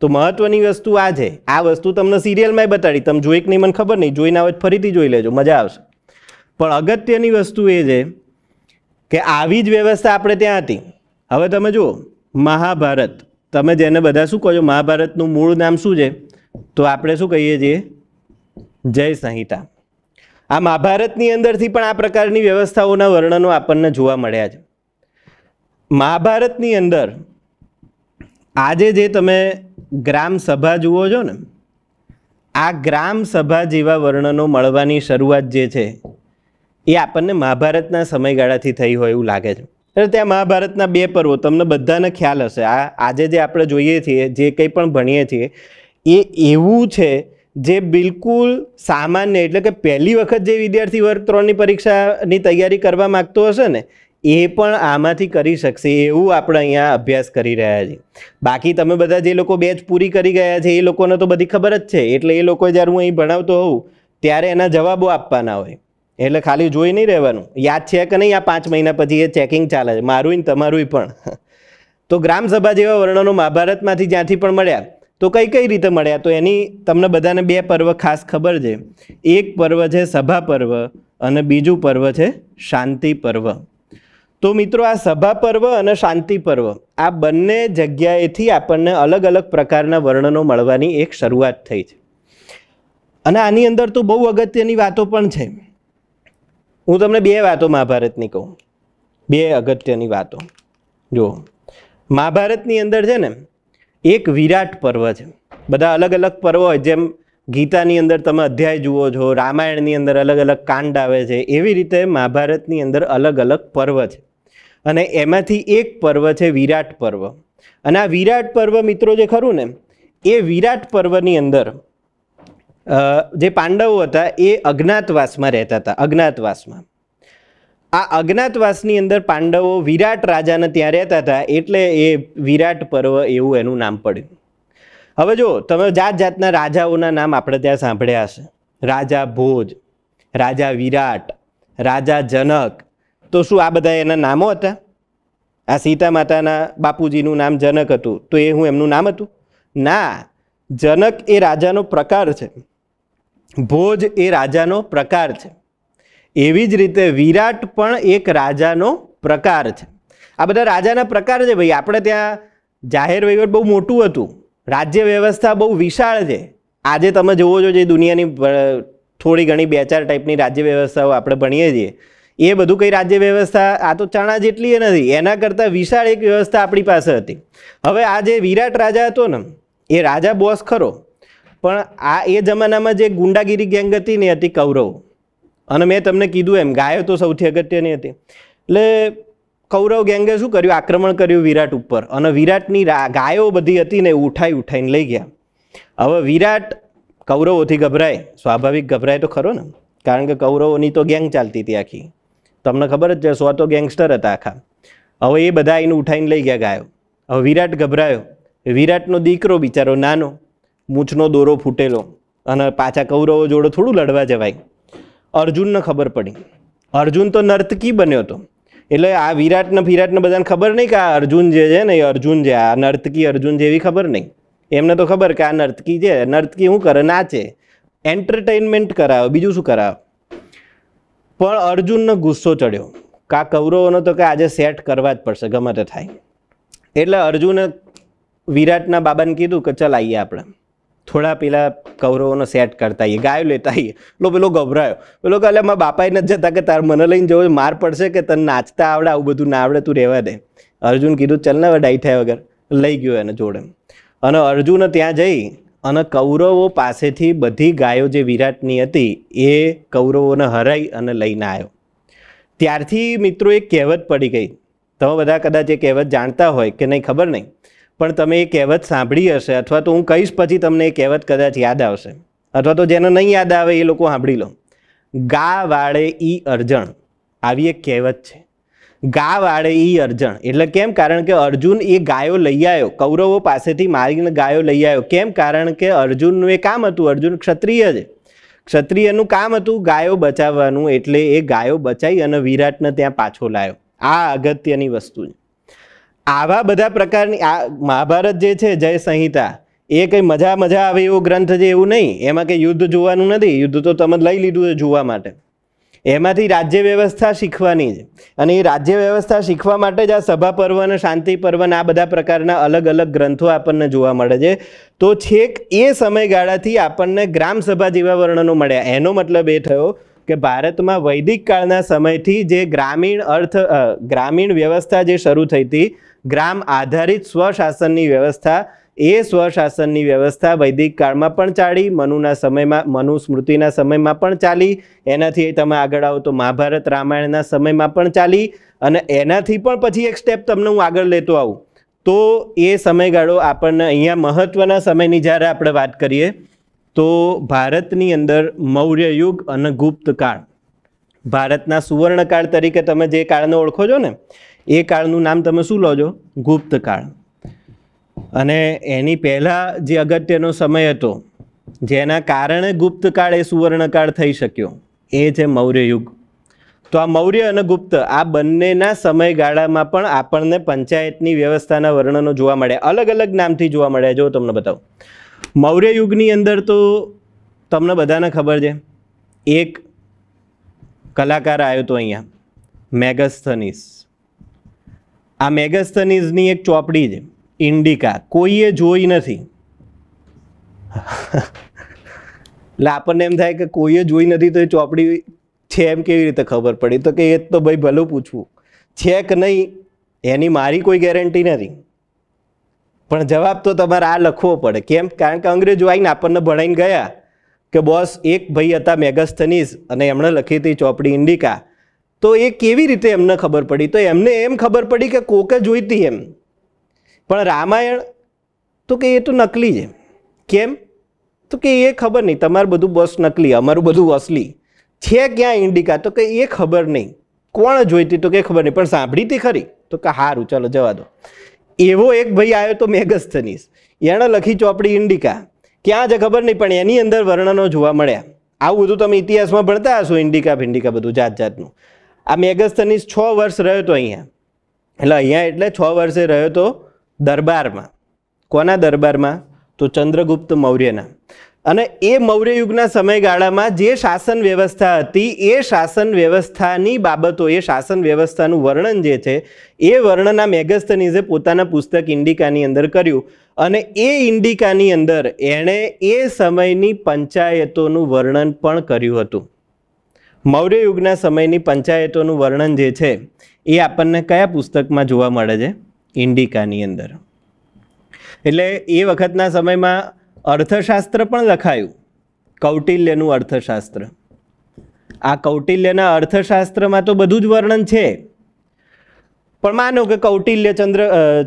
તો મહત્વની વસ્તુ આ છે આ વસ્તુ તમને સિરિયલમાંય બતાડી તમે જોઈ કે નહીં મને ખબર નહીં જોઈને આવે ફરીથી જોઈ લેજો મજા આવશે પણ અગત્યની વસ્તુ એ છે કે આવી જ વ્યવસ્થા આપણે ત્યાં હતી હવે તમે જુઓ મહાભારત તમે જેને બધા શું કહો છો મહાભારતનું મૂળ નામ શું છે તો આપણે શું કહીએ છીએ જય સંહિતા આ મહાભારતની અંદરથી પણ આ પ્રકારની વ્યવસ્થાઓના વર્ણનો આપણને જોવા મળ્યા છે મહાભારતની અંદર આજે જે તમે ગ્રામ સભા જુઓ છો ને આ ગ્રામ સભા જેવા વર્ણનો મળવાની શરૂઆત જે છે એ આપણને મહાભારતના સમયગાળાથી થઈ હોય એવું લાગે છે એટલે ત્યાં મહાભારતના બે પર્વો તમને બધાને ખ્યાલ હશે આ આજે જે આપણે જોઈએ છીએ જે કંઈ પણ ભણીએ છીએ એ એવું છે જે બિલકુલ સામાન્ય એટલે કે પહેલી વખત જે વિદ્યાર્થી વર્ગ ત્રણની પરીક્ષાની તૈયારી કરવા માગતો હશે ને એ પણ આમાંથી કરી શકશે એવું આપણે અહીંયા અભ્યાસ કરી રહ્યા છીએ બાકી તમે બધા જે લોકો બેચ પૂરી કરી ગયા છે એ લોકોને તો બધી ખબર જ છે એટલે એ લોકો જ્યારે હું અહીં ભણાવતો હોઉં ત્યારે એના જવાબો આપવાના હોય એટલે ખાલી જોઈ નહીં રહેવાનું યાદ છે કે નહીં આ પાંચ મહિના પછી એ ચેકિંગ ચાલે છે મારું ને તમારું પણ તો ગ્રામસભા જેવા વર્ણનો મહાભારતમાંથી જ્યાંથી પણ મળ્યા તો કઈ કઈ રીતે મળ્યા તો એની તમને બધાને બે પર્વ ખાસ ખબર છે એક પર્વ છે સભા પર્વ અને બીજું પર્વ છે શાંતિ પર્વ તો મિત્રો આ સભા પર્વ અને શાંતિ પર્વ આ બંને જગ્યાએથી આપણને અલગ અલગ પ્રકારના વર્ણનો મળવાની એક શરૂઆત થઈ છે અને આની અંદર તો બહુ અગત્યની વાતો પણ છે હું તમને બે વાતો મહાભારતની કહું બે અગત્યની વાતો જુઓ મહાભારતની અંદર છે ને એક વિરાટ પર્વ છે બધા અલગ અલગ પર્વ હોય જેમ ગીતાની અંદર તમે અધ્યાય જુઓ છો રામાયણની અંદર અલગ અલગ કાંડ આવે છે એવી રીતે મહાભારતની અંદર અલગ અલગ પર્વ છે અને એમાંથી એક પર્વ છે વિરાટ પર્વ અને આ વિરાટ પર્વ મિત્રો જે ખરું ને એ વિરાટ પર્વની અંદર જે પાંડવો હતા એ અજ્ઞાતવાસમાં રહેતા હતા અજ્ઞાતવાસમાં આ અજ્ઞાતવાસની અંદર પાંડવો વિરાટ રાજાને ત્યાં રહેતા હતા એટલે એ વિરાટ પર્વ એવું એનું નામ પડ્યું હવે જો તમે જાત જાતના રાજાઓના નામ આપણે ત્યાં સાંભળ્યા હશે રાજા ભોજ રાજા વિરાટ રાજા જનક તો શું આ બધા એના નામો હતા આ સીતા માતાના બાપુજીનું નામ જનક હતું તો એ હું એમનું નામ હતું ના જનક એ રાજાનો પ્રકાર છે ભોજ એ રાજાનો પ્રકાર છે એવી જ રીતે વિરાટ પણ એક રાજાનો પ્રકાર છે આ બધા રાજાના પ્રકાર છે ભાઈ આપણે ત્યાં જાહેર વહીવટ બહુ મોટું હતું રાજ્ય વ્યવસ્થા બહુ વિશાળ છે આજે તમે જોવો છો જે દુનિયાની થોડી ઘણી બે ચાર ટાઈપની રાજ્ય વ્યવસ્થાઓ આપણે ભણીએ છીએ એ બધું કંઈ રાજ્ય વ્યવસ્થા આ તો ચણા જેટલી નથી એના કરતાં વિશાળ એક વ્યવસ્થા આપણી પાસે હતી હવે આ જે વિરાટ રાજા હતો ને એ રાજા બોસ ખરો પણ આ એ જમાનામાં જે ગુંડાગીરી ગેંગ હતી ને હતી કૌરવ અને મેં તમને કીધું એમ ગાયો તો સૌથી અગત્યની હતી એટલે કૌરવ ગેંગે શું કર્યું આક્રમણ કર્યું વિરાટ ઉપર અને વિરાટની ગાયો બધી હતી ને ઉઠાઈ ઉઠાઈને લઈ ગયા હવે વિરાટ કૌરવોથી ગભરાય સ્વાભાવિક ગભરાય તો ખરો ને કારણ કે કૌરવોની તો ગેંગ ચાલતી હતી આખી તમને ખબર જ છે સો તો ગેંગસ્ટર હતા આખા હવે એ બધા એને ઉઠાઈને લઈ ગયા ગાયો હવે વિરાટ ગભરાયો વિરાટનો દીકરો બિચારો નાનો મૂછનો દોરો ફૂટેલો અને પાછા કૌરવો જોડે થોડું લડવા જવાય અર્જુનને ખબર પડી અર્જુન તો નર્તકી બન્યો હતો એટલે આ વિરાટને વિરાટને બધાને ખબર નહીં કે આ અર્જુન જે છે ને એ અર્જુન છે આ નર્તકી અર્જુન જેવી ખબર નહીં એમને તો ખબર કે આ નર્તકી છે નર્તકી શું કરે નાચે એન્ટરટેનમેન્ટ કરાવે બીજું શું કરાવે પણ અર્જુનનો ગુસ્સો ચડ્યો કા કૌરવોનો તો કે આજે સેટ કરવા જ પડશે ગમે તે થાય એટલે અર્જુને વિરાટના બાબાને કીધું કે ચાલ આવીએ આપણે થોડા પેલા કૌરવોનો સેટ કરતા આવીએ ગાયો લેતા આવીએ એટલો પેલો ગભરાયો પેલો કે મારા બાપાએ નથી જતા કે તાર મને લઈને જવું માર પડશે કે તને નાચતા આવડે આવું બધું ના આવડે તું રહેવા દે અર્જુન કીધું ચલ ને હવે ડાઈ થયા વગર લઈ ગયો એને જોડે અને અર્જુને ત્યાં જઈ અને કૌરવો પાસેથી બધી ગાયો જે વિરાટની હતી એ કૌરવોને હરાઈ અને લઈને આવ્યો ત્યારથી મિત્રો એક કહેવત પડી ગઈ તમે બધા કદાચ એ કહેવત જાણતા હોય કે નહીં ખબર નહીં પણ તમે એ કહેવત સાંભળી હશે અથવા તો હું કહીશ પછી તમને એ કહેવત કદાચ યાદ આવશે અથવા તો જેને નહીં યાદ આવે એ લોકો સાંભળી લો ગા વાળે ઈ અર્જણ આવી એક કહેવત છે ગાવાળે ઈ અર્જણ એટલે કેમ કારણ કે અર્જુન એ ગાયો લઈ આવ્યો કૌરવો પાસેથી મારીને ગાયો લઈ આવ્યો કેમ કારણ કે અર્જુનનું એ કામ હતું અર્જુન ક્ષત્રિય છે ક્ષત્રિયનું કામ હતું ગાયો બચાવવાનું એટલે એ ગાયો બચાવી અને વિરાટને ત્યાં પાછો લાવ્યો આ અગત્યની વસ્તુ છે આવા બધા પ્રકારની આ મહાભારત જે છે જય સંહિતા એ કંઈ મજા મજા આવે એવો ગ્રંથ છે એવું નહીં એમાં કંઈ યુદ્ધ જોવાનું નથી યુદ્ધ તો તમે લઈ લીધું છે જોવા માટે એમાંથી રાજ્ય વ્યવસ્થા શીખવાની જ અને એ રાજ્ય વ્યવસ્થા શીખવા માટે જ આ સભા પર્વ અને શાંતિ પર્વ આ બધા પ્રકારના અલગ અલગ ગ્રંથો આપણને જોવા મળે છે તો છેક એ સમયગાળાથી આપણને ગ્રામસભા જેવા વર્ણનો મળ્યા એનો મતલબ એ થયો કે ભારતમાં વૈદિક કાળના સમયથી જે ગ્રામીણ અર્થ ગ્રામીણ વ્યવસ્થા જે શરૂ થઈ હતી ગ્રામ આધારિત સ્વશાસનની વ્યવસ્થા એ સ્વશાસનની વ્યવસ્થા વૈદિક કાળમાં પણ ચાલી મનુના સમયમાં મનુ સ્મૃતિના સમયમાં પણ ચાલી એનાથી તમે આગળ આવો તો મહાભારત રામાયણના સમયમાં પણ ચાલી અને એનાથી પણ પછી એક સ્ટેપ તમને હું આગળ લેતો આવું તો એ સમયગાળો આપણને અહીંયા મહત્ત્વના સમયની જ્યારે આપણે વાત કરીએ તો ભારતની અંદર મૌર્ય યુગ અને ગુપ્ત કાળ ભારતના સુવર્ણકાળ તરીકે તમે જે કાળને ઓળખો છો ને એ કાળનું નામ તમે શું લો છો ગુપ્ત અને એની પહેલાં જે અગત્યનો સમય હતો જેના કારણે ગુપ્તકાળ એ સુવર્ણકાળ થઈ શક્યો એ છે મૌર્ય યુગ તો આ મૌર્ય અને ગુપ્ત આ બંનેના સમયગાળામાં પણ આપણને પંચાયતની વ્યવસ્થાના વર્ણનો જોવા મળે અલગ અલગ નામથી જોવા મળે જો તમને બતાવું મૌર્ય યુગની અંદર તો તમને બધાને ખબર છે એક કલાકાર આવ્યો હતો અહીંયા મેગસ્થનીસ આ મેગસ્થનીઝની એક ચોપડી છે ઇન્ડિકા કોઈએ જોઈ નથી એટલે આપણને એમ થાય કે કોઈએ જોઈ નથી તો એ ચોપડી છે એમ કેવી રીતે ખબર પડી તો કે એ તો ભાઈ ભલું પૂછવું છે કે નહીં એની મારી કોઈ ગેરંટી નથી પણ જવાબ તો તમારે આ લખવો પડે કેમ કારણ કે અંગ્રેજો આવીને આપણને ભણાઈને ગયા કે બોસ એક ભાઈ હતા મેગસ્થનીઝ અને એમણે લખી હતી ચોપડી ઇન્ડિકા તો એ કેવી રીતે એમને ખબર પડી તો એમને એમ ખબર પડી કે કોકે જોઈતી એમ પણ રામાયણ તો કે એ તો નકલી છે કેમ તો કે એ ખબર નહીં તમારું બધું બસ નકલી અમારું બધું અસલી છે ક્યાં ઇન્ડિકા તો કે એ ખબર નહીં કોણ જોઈતી તો કે ખબર નહીં પણ સાંભળી હતી ખરી તો કે હારું ચાલો જવા દો એવો એક ભાઈ આવ્યો તો મેગસ્થનીસ એણે લખી ચોપડી ઇન્ડિકા ક્યાં છે ખબર નહીં પણ એની અંદર વર્ણનો જોવા મળ્યા આવું બધું તમે ઇતિહાસમાં ભણતા હશો ઇન્ડિકા ભિન્ડિકા બધું જાત જાતનું આ મેગસ્થનીસ છ વર્ષ રહ્યો હતો અહીંયા એટલે અહીંયા એટલે છ વર્ષે રહ્યો હતો દરબારમાં કોના દરબારમાં તો ચંદ્રગુપ્ત મૌર્યના અને એ મૌર્ય યુગના સમયગાળામાં જે શાસન વ્યવસ્થા હતી એ શાસન વ્યવસ્થાની બાબતો એ શાસન વ્યવસ્થાનું વર્ણન જે છે એ વર્ણના મેગસ્તનીઝે પોતાના પુસ્તક ઇન્ડિકાની અંદર કર્યું અને એ ઇન્ડિકાની અંદર એણે એ સમયની પંચાયતોનું વર્ણન પણ કર્યું હતું મૌર્ય યુગના સમયની પંચાયતોનું વર્ણન જે છે એ આપણને કયા પુસ્તકમાં જોવા મળે છે ઇન્ડિકાની અંદર એટલે એ વખતના સમયમાં અર્થશાસ્ત્ર પણ લખાયું કૌટિલ્યનું અર્થશાસ્ત્ર આ કૌટિલ્યના અર્થશાસ્ત્રમાં તો બધું જ વર્ણન છે પણ માનો કે કૌટિલ્ય ચંદ્ર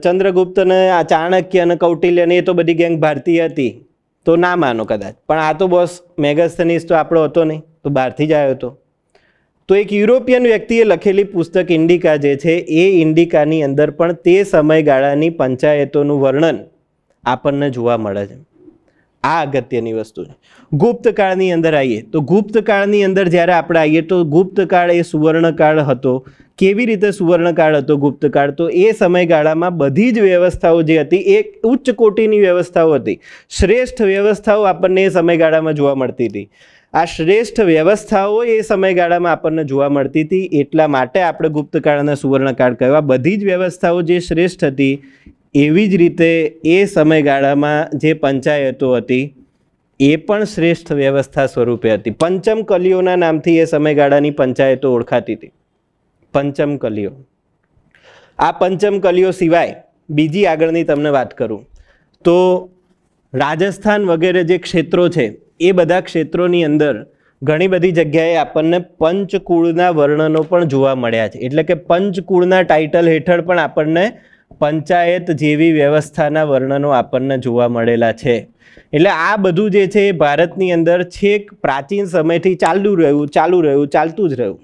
ચંદ્રગુપ્તને આ ચાણક્ય અને કૌટિલ્યને એ તો બધી ગેંગ ભારતીય હતી તો ના માનો કદાચ પણ આ તો બોસ મેગસ્થનીસ તો આપણો હતો નહીં તો બહારથી જ આવ્યો હતો તો એક યુરોપિયન વ્યક્તિએ લખેલી પુસ્તક ઇન્ડિકા જે છે એ ઇન્ડિકાની અંદર પણ તે સમયગાળાની પંચાયતોનું વર્ણન આપણને જોવા મળે છે આ અગત્યની વસ્તુ છે ગુપ્તકાળની અંદર આવીએ તો ગુપ્તકાળની અંદર જ્યારે આપણે આવીએ તો ગુપ્તકાળ એ સુવર્ણકાળ હતો કેવી રીતે સુવર્ણકાળ હતો ગુપ્તકાળ તો એ સમયગાળામાં બધી જ વ્યવસ્થાઓ જે હતી એ ઉચ્ચ કોટીની વ્યવસ્થાઓ હતી શ્રેષ્ઠ વ્યવસ્થાઓ આપણને એ સમયગાળામાં જોવા મળતી હતી આ શ્રેષ્ઠ વ્યવસ્થાઓ એ સમયગાળામાં આપણને જોવા મળતી હતી એટલા માટે આપણે ગુપ્તકાળના સુવર્ણકાળ કહેવા બધી જ વ્યવસ્થાઓ જે શ્રેષ્ઠ હતી એવી જ રીતે એ સમયગાળામાં જે પંચાયતો હતી એ પણ શ્રેષ્ઠ વ્યવસ્થા સ્વરૂપે હતી પંચમ કલીઓના નામથી એ સમયગાળાની પંચાયતો ઓળખાતી હતી પંચમ કલીઓ આ પંચમ કલીઓ સિવાય બીજી આગળની તમને વાત કરું તો રાજસ્થાન વગેરે જે ક્ષેત્રો છે એ બધા ક્ષેત્રોની અંદર ઘણી બધી જગ્યાએ આપણને પંચકુળના વર્ણનો પણ જોવા મળ્યા છે એટલે કે પંચકુળના ટાઇટલ હેઠળ પણ આપણને પંચાયત જેવી વ્યવસ્થાના વર્ણનો આપણને જોવા મળેલા છે એટલે આ બધું જે છે એ ભારતની અંદર છેક પ્રાચીન સમયથી ચાલુ રહ્યું ચાલુ રહ્યું ચાલતું જ રહ્યું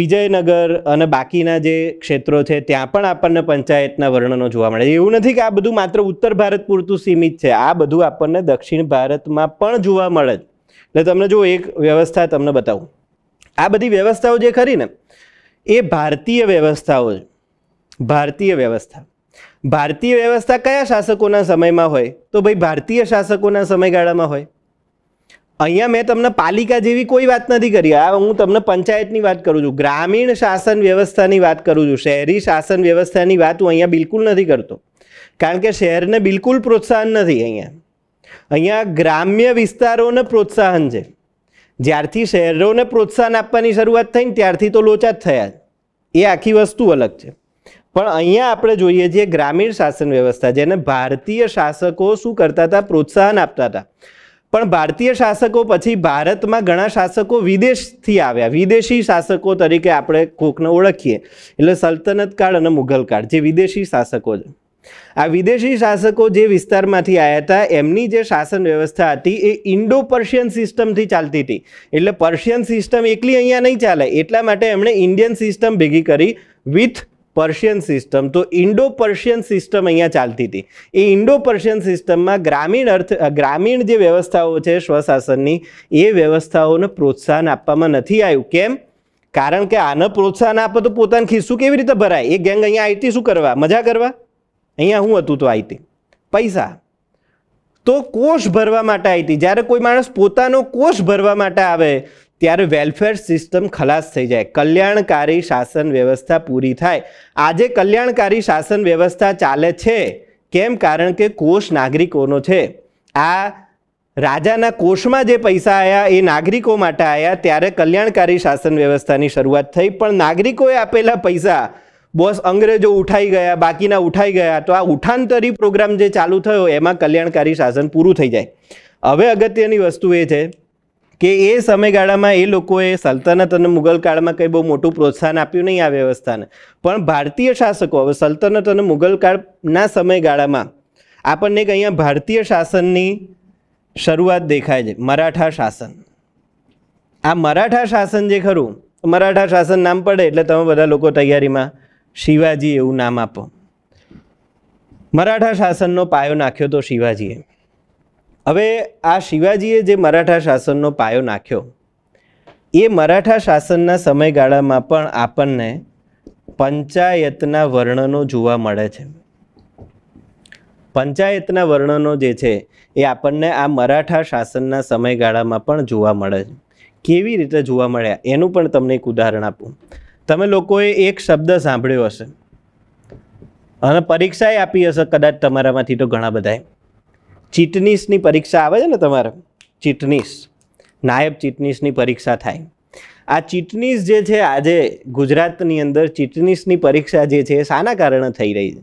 વિજયનગર અને બાકીના જે ક્ષેત્રો છે ત્યાં પણ આપણને પંચાયતના વર્ણનો જોવા મળે છે એવું નથી કે આ બધું માત્ર ઉત્તર ભારત પૂરતું સીમિત છે આ બધું આપણને દક્ષિણ ભારતમાં પણ જોવા મળે એટલે તમને જો એક વ્યવસ્થા તમને બતાવું આ બધી વ્યવસ્થાઓ જે ખરી ને એ ભારતીય વ્યવસ્થાઓ છે ભારતીય વ્યવસ્થા ભારતીય વ્યવસ્થા કયા શાસકોના સમયમાં હોય તો ભાઈ ભારતીય શાસકોના સમયગાળામાં હોય અહીંયા મેં તમને પાલિકા જેવી કોઈ વાત નથી કરી આ હું તમને પંચાયતની વાત કરું છું ગ્રામીણ શાસન વ્યવસ્થાની વાત કરું છું શહેરી શાસન વ્યવસ્થાની વાત હું અહીંયા બિલકુલ નથી કરતો કારણ કે શહેરને બિલકુલ પ્રોત્સાહન નથી અહીંયા અહીંયા ગ્રામ્ય વિસ્તારોને પ્રોત્સાહન છે જ્યારથી શહેરોને પ્રોત્સાહન આપવાની શરૂઆત થઈ ને ત્યારથી તો લોચા જ થયા એ આખી વસ્તુ અલગ છે પણ અહીંયા આપણે જોઈએ છીએ ગ્રામીણ શાસન વ્યવસ્થા જેને ભારતીય શાસકો શું કરતા હતા પ્રોત્સાહન આપતા હતા પણ ભારતીય શાસકો પછી ભારતમાં ઘણા શાસકો વિદેશથી આવ્યા વિદેશી શાસકો તરીકે આપણે કોકને ઓળખીએ એટલે સલ્તનત કાળ અને મુઘલ કાળ જે વિદેશી શાસકો છે આ વિદેશી શાસકો જે વિસ્તારમાંથી આવ્યા હતા એમની જે શાસન વ્યવસ્થા હતી એ ઇન્ડો પર્શિયન સિસ્ટમથી ચાલતી હતી એટલે પર્શિયન સિસ્ટમ એકલી અહીંયા નહીં ચાલે એટલા માટે એમણે ઇન્ડિયન સિસ્ટમ ભેગી કરી વિથ પર્શિયન સિસ્ટમ તો ઇન્ડો પર્શિયન સિસ્ટમ અહીંયા ચાલતી હતી એ ઇન્ડો પર્શિયન સિસ્ટમમાં ગ્રામીણ અર્થ ગ્રામીણ જે વ્યવસ્થાઓ છે સ્વશાસનની એ વ્યવસ્થાઓને પ્રોત્સાહન આપવામાં નથી આવ્યું કેમ કારણ કે આને પ્રોત્સાહન આપે તો પોતાનું ખિસ્સું કેવી રીતે ભરાય એ ગેંગ અહીંયા આઈટી શું કરવા મજા કરવા અહીંયા શું હતું તો આઈટી પૈસા તો કોષ ભરવા માટે આવી હતી જ્યારે કોઈ માણસ પોતાનો કોષ ભરવા માટે આવે ત્યારે વેલફેર સિસ્ટમ ખલાસ થઈ જાય કલ્યાણકારી શાસન વ્યવસ્થા પૂરી થાય આજે કલ્યાણકારી શાસન વ્યવસ્થા ચાલે છે કેમ કારણ કે કોષ નાગરિકોનો છે આ રાજાના કોષમાં જે પૈસા આવ્યા એ નાગરિકો માટે આવ્યા ત્યારે કલ્યાણકારી શાસન વ્યવસ્થાની શરૂઆત થઈ પણ નાગરિકોએ આપેલા પૈસા બોસ અંગ્રેજો ઉઠાઈ ગયા બાકીના ઉઠાઈ ગયા તો આ ઉઠાંતરી પ્રોગ્રામ જે ચાલુ થયો એમાં કલ્યાણકારી શાસન પૂરું થઈ જાય હવે અગત્યની વસ્તુ એ છે કે એ સમયગાળામાં એ લોકોએ સલ્તનત અને મુગલ કાળમાં કંઈ બહુ મોટું પ્રોત્સાહન આપ્યું નહીં આ વ્યવસ્થાને પણ ભારતીય શાસકો હવે સલ્તનત અને મુગલ કાળના સમયગાળામાં આપણને એક અહીંયા ભારતીય શાસનની શરૂઆત દેખાય છે મરાઠા શાસન આ મરાઠા શાસન જે ખરું મરાઠા શાસન નામ પડે એટલે તમે બધા લોકો તૈયારીમાં શિવાજી એવું નામ આપો મરાઠા શાસનનો પાયો નાખ્યો તો શિવાજીએ હવે આ શિવાજીએ જે મરાઠા શાસનનો પાયો નાખ્યો એ મરાઠા શાસનના સમયગાળામાં પણ આપણને પંચાયતના વર્ણનો જોવા મળે છે પંચાયતના વર્ણનો જે છે એ આપણને આ મરાઠા શાસનના સમયગાળામાં પણ જોવા મળે છે કેવી રીતે જોવા મળ્યા એનું પણ તમને એક ઉદાહરણ આપું તમે લોકોએ એક શબ્દ સાંભળ્યો હશે અને પરીક્ષાએ આપી હશે કદાચ તમારામાંથી તો ઘણા બધાએ ચીટનીસની પરીક્ષા આવે છે ને તમારે ચીટનીસ નાયબ ચીટનીસની પરીક્ષા થાય આ ચીટનીસ જે છે આજે ગુજરાતની અંદર ચીટનીસની પરીક્ષા જે છે શાના કારણે થઈ રહી છે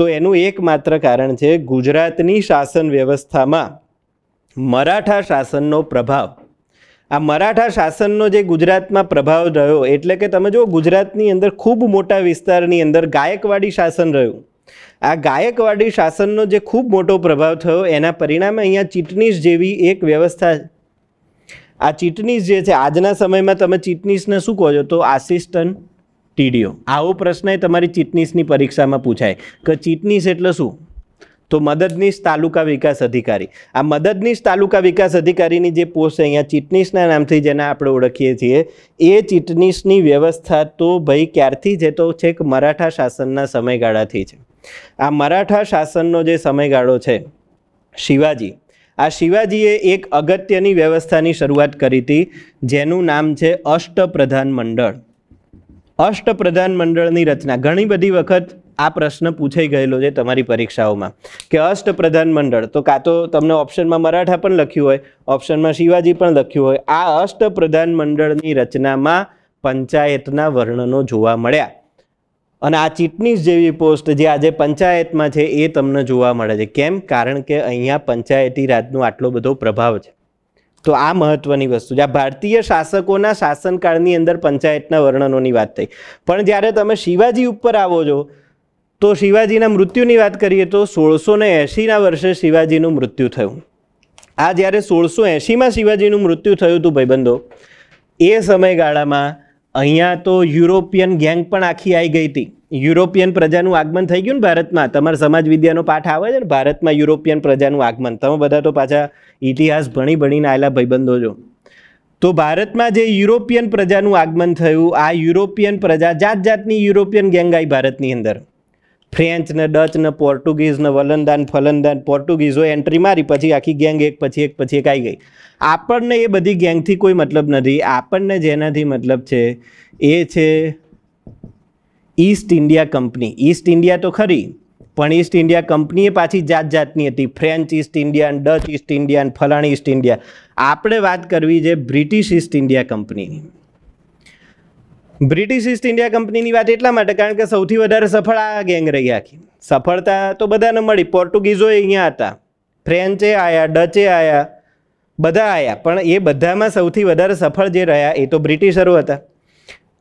તો એનું એકમાત્ર કારણ છે ગુજરાતની શાસન વ્યવસ્થામાં મરાઠા શાસનનો પ્રભાવ આ મરાઠા શાસનનો જે ગુજરાતમાં પ્રભાવ રહ્યો એટલે કે તમે જો ગુજરાતની અંદર ખૂબ મોટા વિસ્તારની અંદર ગાયકવાડી શાસન રહ્યું આ ગાયકવાડી શાસનનો જે ખૂબ મોટો પ્રભાવ થયો એના પરિણામે અહીંયા ચીટનીસ જેવી એક વ્યવસ્થા આ ચીટનીસ જે છે આજના સમયમાં તમે ચીટનીસને શું કહો છો તો આસિસ્ટન્ટ ટીડીઓ આવો પ્રશ્ન તમારી ચીટનીસની પરીક્ષામાં પૂછાય કે ચીટનીસ એટલે શું તો મદદનીશ તાલુકા વિકાસ અધિકારી આ મદદનીશ તાલુકા વિકાસ અધિકારીની જે પોસ્ટ અહીંયા ચીટનીસના નામથી જેને આપણે ઓળખીએ છીએ એ ચીટનીસની વ્યવસ્થા તો ભાઈ ક્યારથી છે તો છેક મરાઠા શાસનના સમયગાળાથી છે આ મરાઠા શાસનનો જે સમયગાળો છે શિવાજી આ શિવાજીએ એક અગત્યની વ્યવસ્થાની શરૂઆત કરી હતી જેનું નામ છે અષ્ટપ્રધાન મંડળ અષ્ટપ્રધાન મંડળની રચના ઘણી બધી વખત આ પ્રશ્ન પૂછાઈ ગયેલો છે તમારી પરીક્ષાઓમાં કે અષ્ટપ્રધાન મંડળ તો કાં તો તમને ઓપ્શનમાં મરાઠા પણ લખ્યું હોય ઓપ્શનમાં શિવાજી પણ લખ્યું હોય આ અષ્ટપ્રધાન મંડળની રચનામાં પંચાયતના વર્ણનો જોવા મળ્યા અને આ ચીટનીસ જેવી પોસ્ટ જે આજે પંચાયતમાં છે એ તમને જોવા મળે છે કેમ કારણ કે અહીંયા પંચાયતી રાજનો આટલો બધો પ્રભાવ છે તો આ મહત્વની વસ્તુ જે આ ભારતીય શાસકોના શાસનકાળની અંદર પંચાયતના વર્ણનોની વાત થઈ પણ જ્યારે તમે શિવાજી ઉપર આવો છો તો શિવાજીના મૃત્યુની વાત કરીએ તો સોળસો ને એંશીના વર્ષે શિવાજીનું મૃત્યુ થયું આ જ્યારે સોળસો એંશીમાં શિવાજીનું મૃત્યુ થયું હતું ભાઈબંધો એ સમયગાળામાં અહીંયા તો યુરોપિયન ગેંગ પણ આખી આવી ગઈ હતી યુરોપિયન પ્રજાનું આગમન થઈ ગયું ને ભારતમાં તમારા સમાજ વિદ્યાનો પાઠ આવે છે ને ભારતમાં યુરોપિયન પ્રજાનું આગમન તમે બધા તો પાછા ઇતિહાસ ભણી ભણીને આવેલા ભાઈબંધો છો તો ભારતમાં જે યુરોપિયન પ્રજાનું આગમન થયું આ યુરોપિયન પ્રજા જાત જાતની યુરોપિયન ગેંગ આવી ભારતની અંદર ફ્રેન્ચ ને ડચ ને પોર્ટુગીઝ ને વલંદાન ફલંદાન પોર્ટુગીઝો એન્ટ્રી મારી પછી આખી ગેંગ એક પછી એક પછી એક આવી ગઈ આપણને એ બધી ગેંગથી કોઈ મતલબ નથી આપણને જેનાથી મતલબ છે એ છે East India company East India તો ખરી પણ ઈસ્ટ ઇન્ડિયા કંપનીએ પાછી જાત જાતની હતી French East India Dutch East India ફલાણી ઈસ્ટ ઇન્ડિયા આપણે વાત કરવી છે બ્રિટિશ ઈસ્ટ ઇન્ડિયા કંપનીની બ્રિટિશ ઈસ્ટ ઇન્ડિયા કંપનીની વાત એટલા માટે કારણ કે સૌથી વધારે સફળ આ ગેંગ રહી આખી સફળતા તો બધાને મળી પોર્ટુગીઝોએ અહીંયા હતા ફ્રેન્ચે આવ્યા ડચે આવ્યા બધા આવ્યા પણ એ બધામાં સૌથી વધારે સફળ જે રહ્યા એ તો બ્રિટિશરો હતા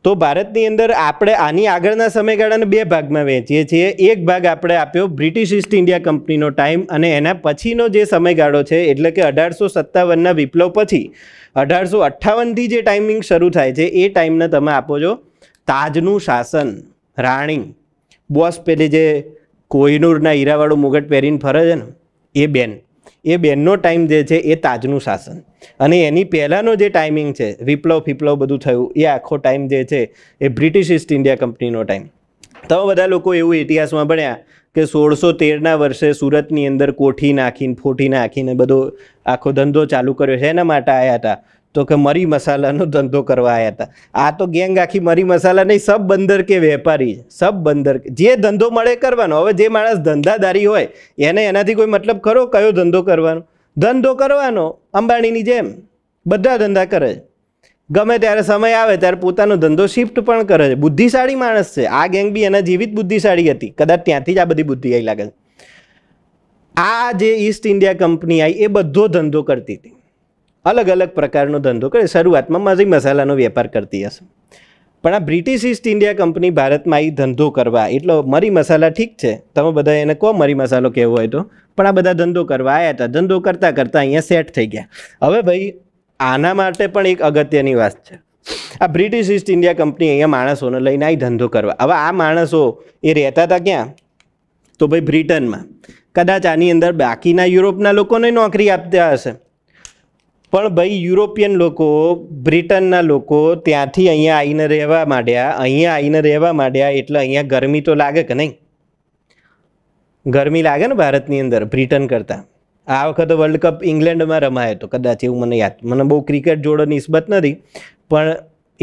તો ભારતની અંદર આપણે આની આગળના સમયગાળાને બે ભાગમાં વહેંચીએ છીએ એક ભાગ આપણે આપ્યો બ્રિટિશ ઈસ્ટ ઇન્ડિયા કંપનીનો ટાઈમ અને એના પછીનો જે સમયગાળો છે એટલે કે અઢારસો સત્તાવનના વિપ્લવ પછી અઢારસો અઠ્ઠાવનથી જે ટાઈમિંગ શરૂ થાય છે એ ટાઈમને તમે આપો છો તાજનું શાસન રાણી બોસ પેલી જે કોહિનુરના હીરાવાળું મુગટ પહેરીને ફરે છે ને એ બેન એ બેનનો ટાઈમ જે છે એ તાજનું શાસન અને એની પહેલાંનો જે ટાઈમિંગ છે વિપ્લવ ફિપ્લવ બધું થયું એ આખો ટાઈમ જે છે એ બ્રિટિશ ઈસ્ટ ઇન્ડિયા કંપનીનો ટાઈમ તો બધા લોકો એવું ઇતિહાસમાં ભણ્યા કે સોળસો તેરના વર્ષે સુરતની અંદર કોઠી નાખીને ફોટી નાખીને બધો આખો ધંધો ચાલુ કર્યો છે એના માટે આવ્યા હતા તો કે મરી મસાલાનો ધંધો કરવા આવ્યા હતા આ તો ગેંગ આખી મરી મસાલા નહીં સબ બંદર કે વેપારી સબ બંદર જે ધંધો મળે કરવાનો હવે જે માણસ ધંધાધારી હોય એને એનાથી કોઈ મતલબ ખરો કયો ધંધો કરવાનો ધંધો કરવાનો અંબાણીની જેમ બધા ધંધા કરે છે ગમે ત્યારે સમય આવે ત્યારે પોતાનો ધંધો શિફ્ટ પણ કરે છે બુદ્ધિશાળી માણસ છે આ ગેંગ બી એના જીવિત બુદ્ધિશાળી હતી કદાચ ત્યાંથી જ આ બધી બુદ્ધિ આવી લાગે છે આ જે ઈસ્ટ ઇન્ડિયા કંપની આવી એ બધો ધંધો કરતી હતી અલગ અલગ પ્રકારનો ધંધો કરે શરૂઆતમાં મજી મસાલાનો વેપાર કરતી હશે પણ આ બ્રિટિશ ઈસ્ટ ઇન્ડિયા કંપની ભારતમાં આવી ધંધો કરવા એટલો મરી મસાલા ઠીક છે તમે બધા એને કહો મરી મસાલો કહેવો હોય તો પણ આ બધા ધંધો કરવા આવ્યા હતા ધંધો કરતાં કરતાં અહીંયા સેટ થઈ ગયા હવે ભાઈ આના માટે પણ એક અગત્યની વાત છે આ બ્રિટિશ ઈસ્ટ ઇન્ડિયા કંપની અહીંયા માણસોને લઈને આવી ધંધો કરવા હવે આ માણસો એ રહેતા હતા ક્યાં તો ભાઈ બ્રિટનમાં કદાચ આની અંદર બાકીના યુરોપના લોકોને નોકરી આપતા હશે પણ ભાઈ યુરોપિયન લોકો બ્રિટનના લોકો ત્યાંથી અહીંયા આવીને રહેવા માંડ્યા અહીંયા આવીને રહેવા માંડ્યા એટલે અહીંયા ગરમી તો લાગે કે નહીં ગરમી લાગે ને ભારતની અંદર બ્રિટન કરતાં આ વખતે વર્લ્ડ કપ ઇંગ્લેન્ડમાં રમાયો હતો કદાચ એવું મને યાદ મને બહુ ક્રિકેટ જોડો નિસ્બત નથી પણ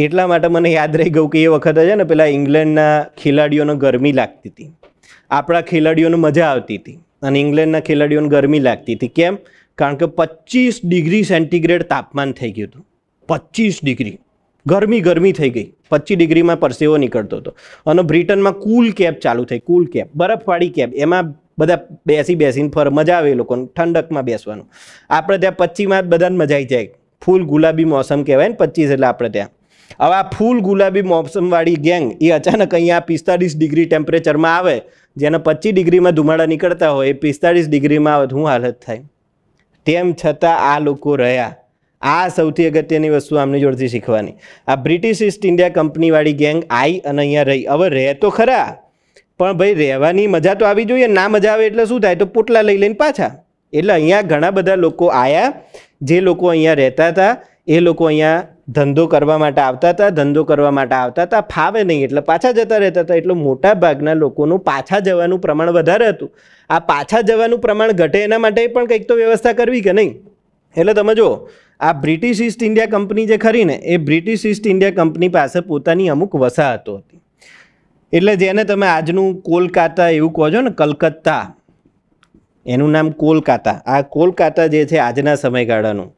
એટલા માટે મને યાદ રહી ગયું કે એ વખતે છે ને પેલા ઇંગ્લેન્ડના ખેલાડીઓને ગરમી લાગતી હતી આપણા ખેલાડીઓને મજા આવતી હતી અને ઇંગ્લેન્ડના ખેલાડીઓને ગરમી લાગતી હતી કેમ કારણ કે પચીસ ડિગ્રી સેન્ટીગ્રેડ તાપમાન થઈ ગયું હતું પચીસ ડિગ્રી ગરમી ગરમી થઈ ગઈ પચીસ ડિગ્રીમાં પરસેવો નીકળતો હતો અને બ્રિટનમાં કુલ કેબ ચાલુ થઈ કુલ કેબ બરફવાળી કેબ એમાં બધા બેસી બેસીને ફર મજા આવે એ લોકોને ઠંડકમાં બેસવાનું આપણે ત્યાં પચીમાં જ બધાને મજા આવી જાય ફૂલ ગુલાબી મોસમ કહેવાય ને પચીસ એટલે આપણે ત્યાં હવે આ ફૂલ ગુલાબી મોસમવાળી ગેંગ એ અચાનક અહીંયા પિસ્તાળીસ ડિગ્રી ટેમ્પરેચરમાં આવે જેને પચીસ ડિગ્રીમાં ધુમાડા નીકળતા હોય એ પિસ્તાળીસ ડિગ્રીમાં આવે હું હાલત થાય તેમ છતાં આ લોકો રહ્યા આ સૌથી અગત્યની વસ્તુ આમની જોડથી શીખવાની આ બ્રિટિશ ઈસ્ટ ઇન્ડિયા કંપનીવાળી ગેંગ આવી અને અહીંયા રહી હવે રહે તો ખરા પણ ભાઈ રહેવાની મજા તો આવી જોઈએ ના મજા આવે એટલે શું થાય તો પોટલા લઈ લઈને પાછા એટલે અહીંયા ઘણા બધા લોકો આવ્યા જે લોકો અહીંયા રહેતા હતા એ લોકો અહીંયા ધંધો કરવા માટે આવતા હતા ધંધો કરવા માટે આવતા હતા ફાવે નહીં એટલે પાછા જતા રહેતા હતા એટલું મોટા ભાગના લોકોનું પાછા જવાનું પ્રમાણ વધારે હતું આ પાછા જવાનું પ્રમાણ ઘટે એના માટે પણ કંઈક તો વ્યવસ્થા કરવી કે નહીં એટલે તમે જુઓ આ બ્રિટિશ ઈસ્ટ ઇન્ડિયા કંપની જે ખરી ને એ બ્રિટિશ ઈસ્ટ ઇન્ડિયા કંપની પાસે પોતાની અમુક વસાહતો હતી એટલે જેને તમે આજનું કોલકાતા એવું કહો છો ને કલકત્તા એનું નામ કોલકાતા આ કોલકાતા જે છે આજના સમયગાળાનું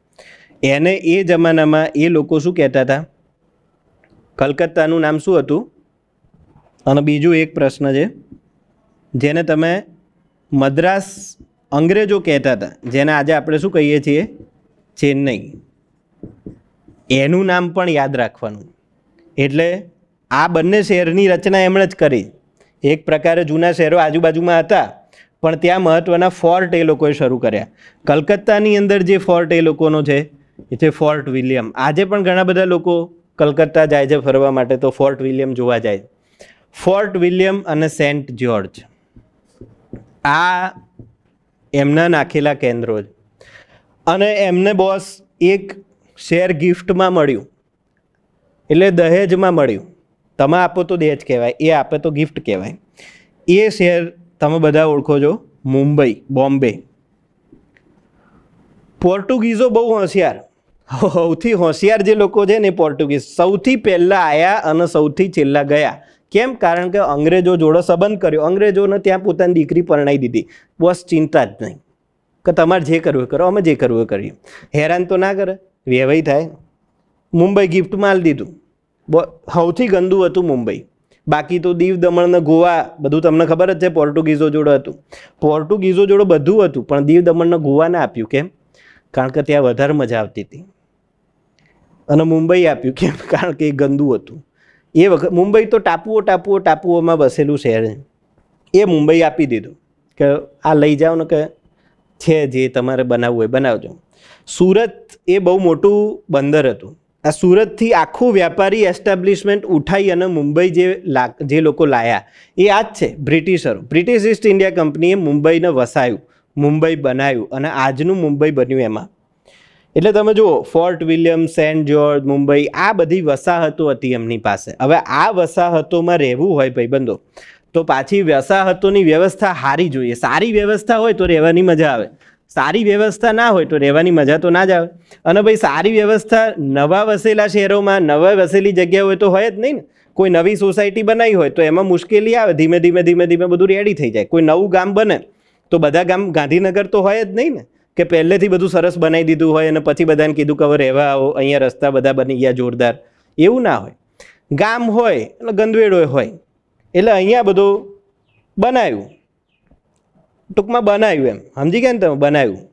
એને એ જમાનામાં એ લોકો શું કહેતા હતા કલકત્તાનું નામ શું હતું અને બીજું એક પ્રશ્ન છે જેને તમે મદ્રાસ અંગ્રેજો કહેતા હતા જેને આજે આપણે શું કહીએ છીએ ચેન્નઈ એનું નામ પણ યાદ રાખવાનું એટલે આ બંને શહેરની રચના એમણે જ કરી એક પ્રકારે જૂના શહેરો આજુબાજુમાં હતા પણ ત્યાં મહત્ત્વના ફોર્ટ એ લોકોએ શરૂ કર્યા કલકત્તાની અંદર જે ફોર્ટ એ લોકોનો છે એ છે ફોર્ટ વિલિયમ આજે પણ ઘણા બધા લોકો કલકત્તા જાય છે ફરવા માટે તો ફોર્ટ વિલિયમ જોવા જાય ફોર્ટ વિલિયમ અને સેન્ટ જ્યોર્જ આ એમના નાખેલા કેન્દ્રો છે અને એમને બોસ એક શેર ગિફ્ટમાં મળ્યું એટલે દહેજમાં મળ્યું તમે આપો તો દહેજ કહેવાય એ આપે તો ગિફ્ટ કહેવાય એ શહેર તમે બધા ઓળખો છો મુંબઈ બોમ્બે પોર્ટુગીઝો બહુ હોશિયાર સૌથી હોશિયાર જે લોકો છે ને પોર્ટુગીઝ સૌથી પહેલાં આવ્યા અને સૌથી છેલ્લા ગયા કેમ કારણ કે અંગ્રેજો જોડે સંબંધ કર્યો અંગ્રેજોને ત્યાં પોતાની દીકરી પરણાવી દીધી બસ ચિંતા જ નહીં કે તમારે જે કરવું કરો અમે જે કરવું કરીએ હેરાન તો ના કરે વ્યવહાર થાય મુંબઈ ગિફ્ટ માલ દીધું સૌથી ગંદુ હતું મુંબઈ બાકી તો દીવ દમણ ને ગોવા બધું તમને ખબર જ છે પોર્ટુગીઝો જોડે હતું પોર્ટુગીઝો જોડે બધું હતું પણ દીવ દમણ ને ગોવાને આપ્યું કેમ કારણ કે ત્યાં વધારે મજા આવતી હતી અને મુંબઈ આપ્યું કેમ કારણ કે એ ગંદુ હતું એ વખત મુંબઈ તો ટાપુઓ ટાપુઓ ટાપુઓમાં બસેલું શહેર છે એ મુંબઈ આપી દીધું કે આ લઈ જાઓ ને કે છે જે તમારે બનાવવું હોય બનાવજો સુરત એ બહુ મોટું બંદર હતું આ સુરતથી આખું વ્યાપારી એસ્ટાબ્લિશમેન્ટ ઉઠાઈ અને મુંબઈ જે લા જે લોકો લાયા એ આ જ છે બ્રિટિશરો બ્રિટિશ ઈસ્ટ ઇન્ડિયા કંપનીએ મુંબઈને વસાયું મુંબઈ બનાવ્યું અને આજનું મુંબઈ બન્યું એમાં એટલે તમે જુઓ Fort William Saint George Mumbai આ બધી વસાહતો હતી એમની પાસે હવે આ વસાહતોમાં રહેવું હોય ભાઈબંધો તો પાછી વસાહતોની વ્યવસ્થા સારી જોઈએ સારી વ્યવસ્થા હોય તો રહેવાની મજા આવે સારી વ્યવસ્થા ના હોય તો રહેવાની મજા તો ના જ આવે અને ભાઈ સારી વ્યવસ્થા નવા વસેલા શહેરોમાં નવા વસેલી જગ્યા હોય તો હોય જ નહીં ને કોઈ નવી સોસાયટી બનાવી હોય તો એમાં મુશ્કેલી આવે ધીમે ધીમે ધીમે ધીમે બધું રેડી થઈ જાય કોઈ નવું ગામ બને તો બધા ગામ ગાંધીનગર તો હોય જ નહીં ને કે પહેલેથી બધું સરસ બનાવી દીધું હોય અને પછી બધાને કીધું કે હવે રહેવા આવો અહીંયા રસ્તા બધા બની ગયા જોરદાર એવું ના હોય ગામ હોય એટલે ગંદવેડો હોય એટલે અહીંયા બધું બનાવ્યું ટૂંકમાં બનાવ્યું એમ સમજી ગયા ને તમે બનાવ્યું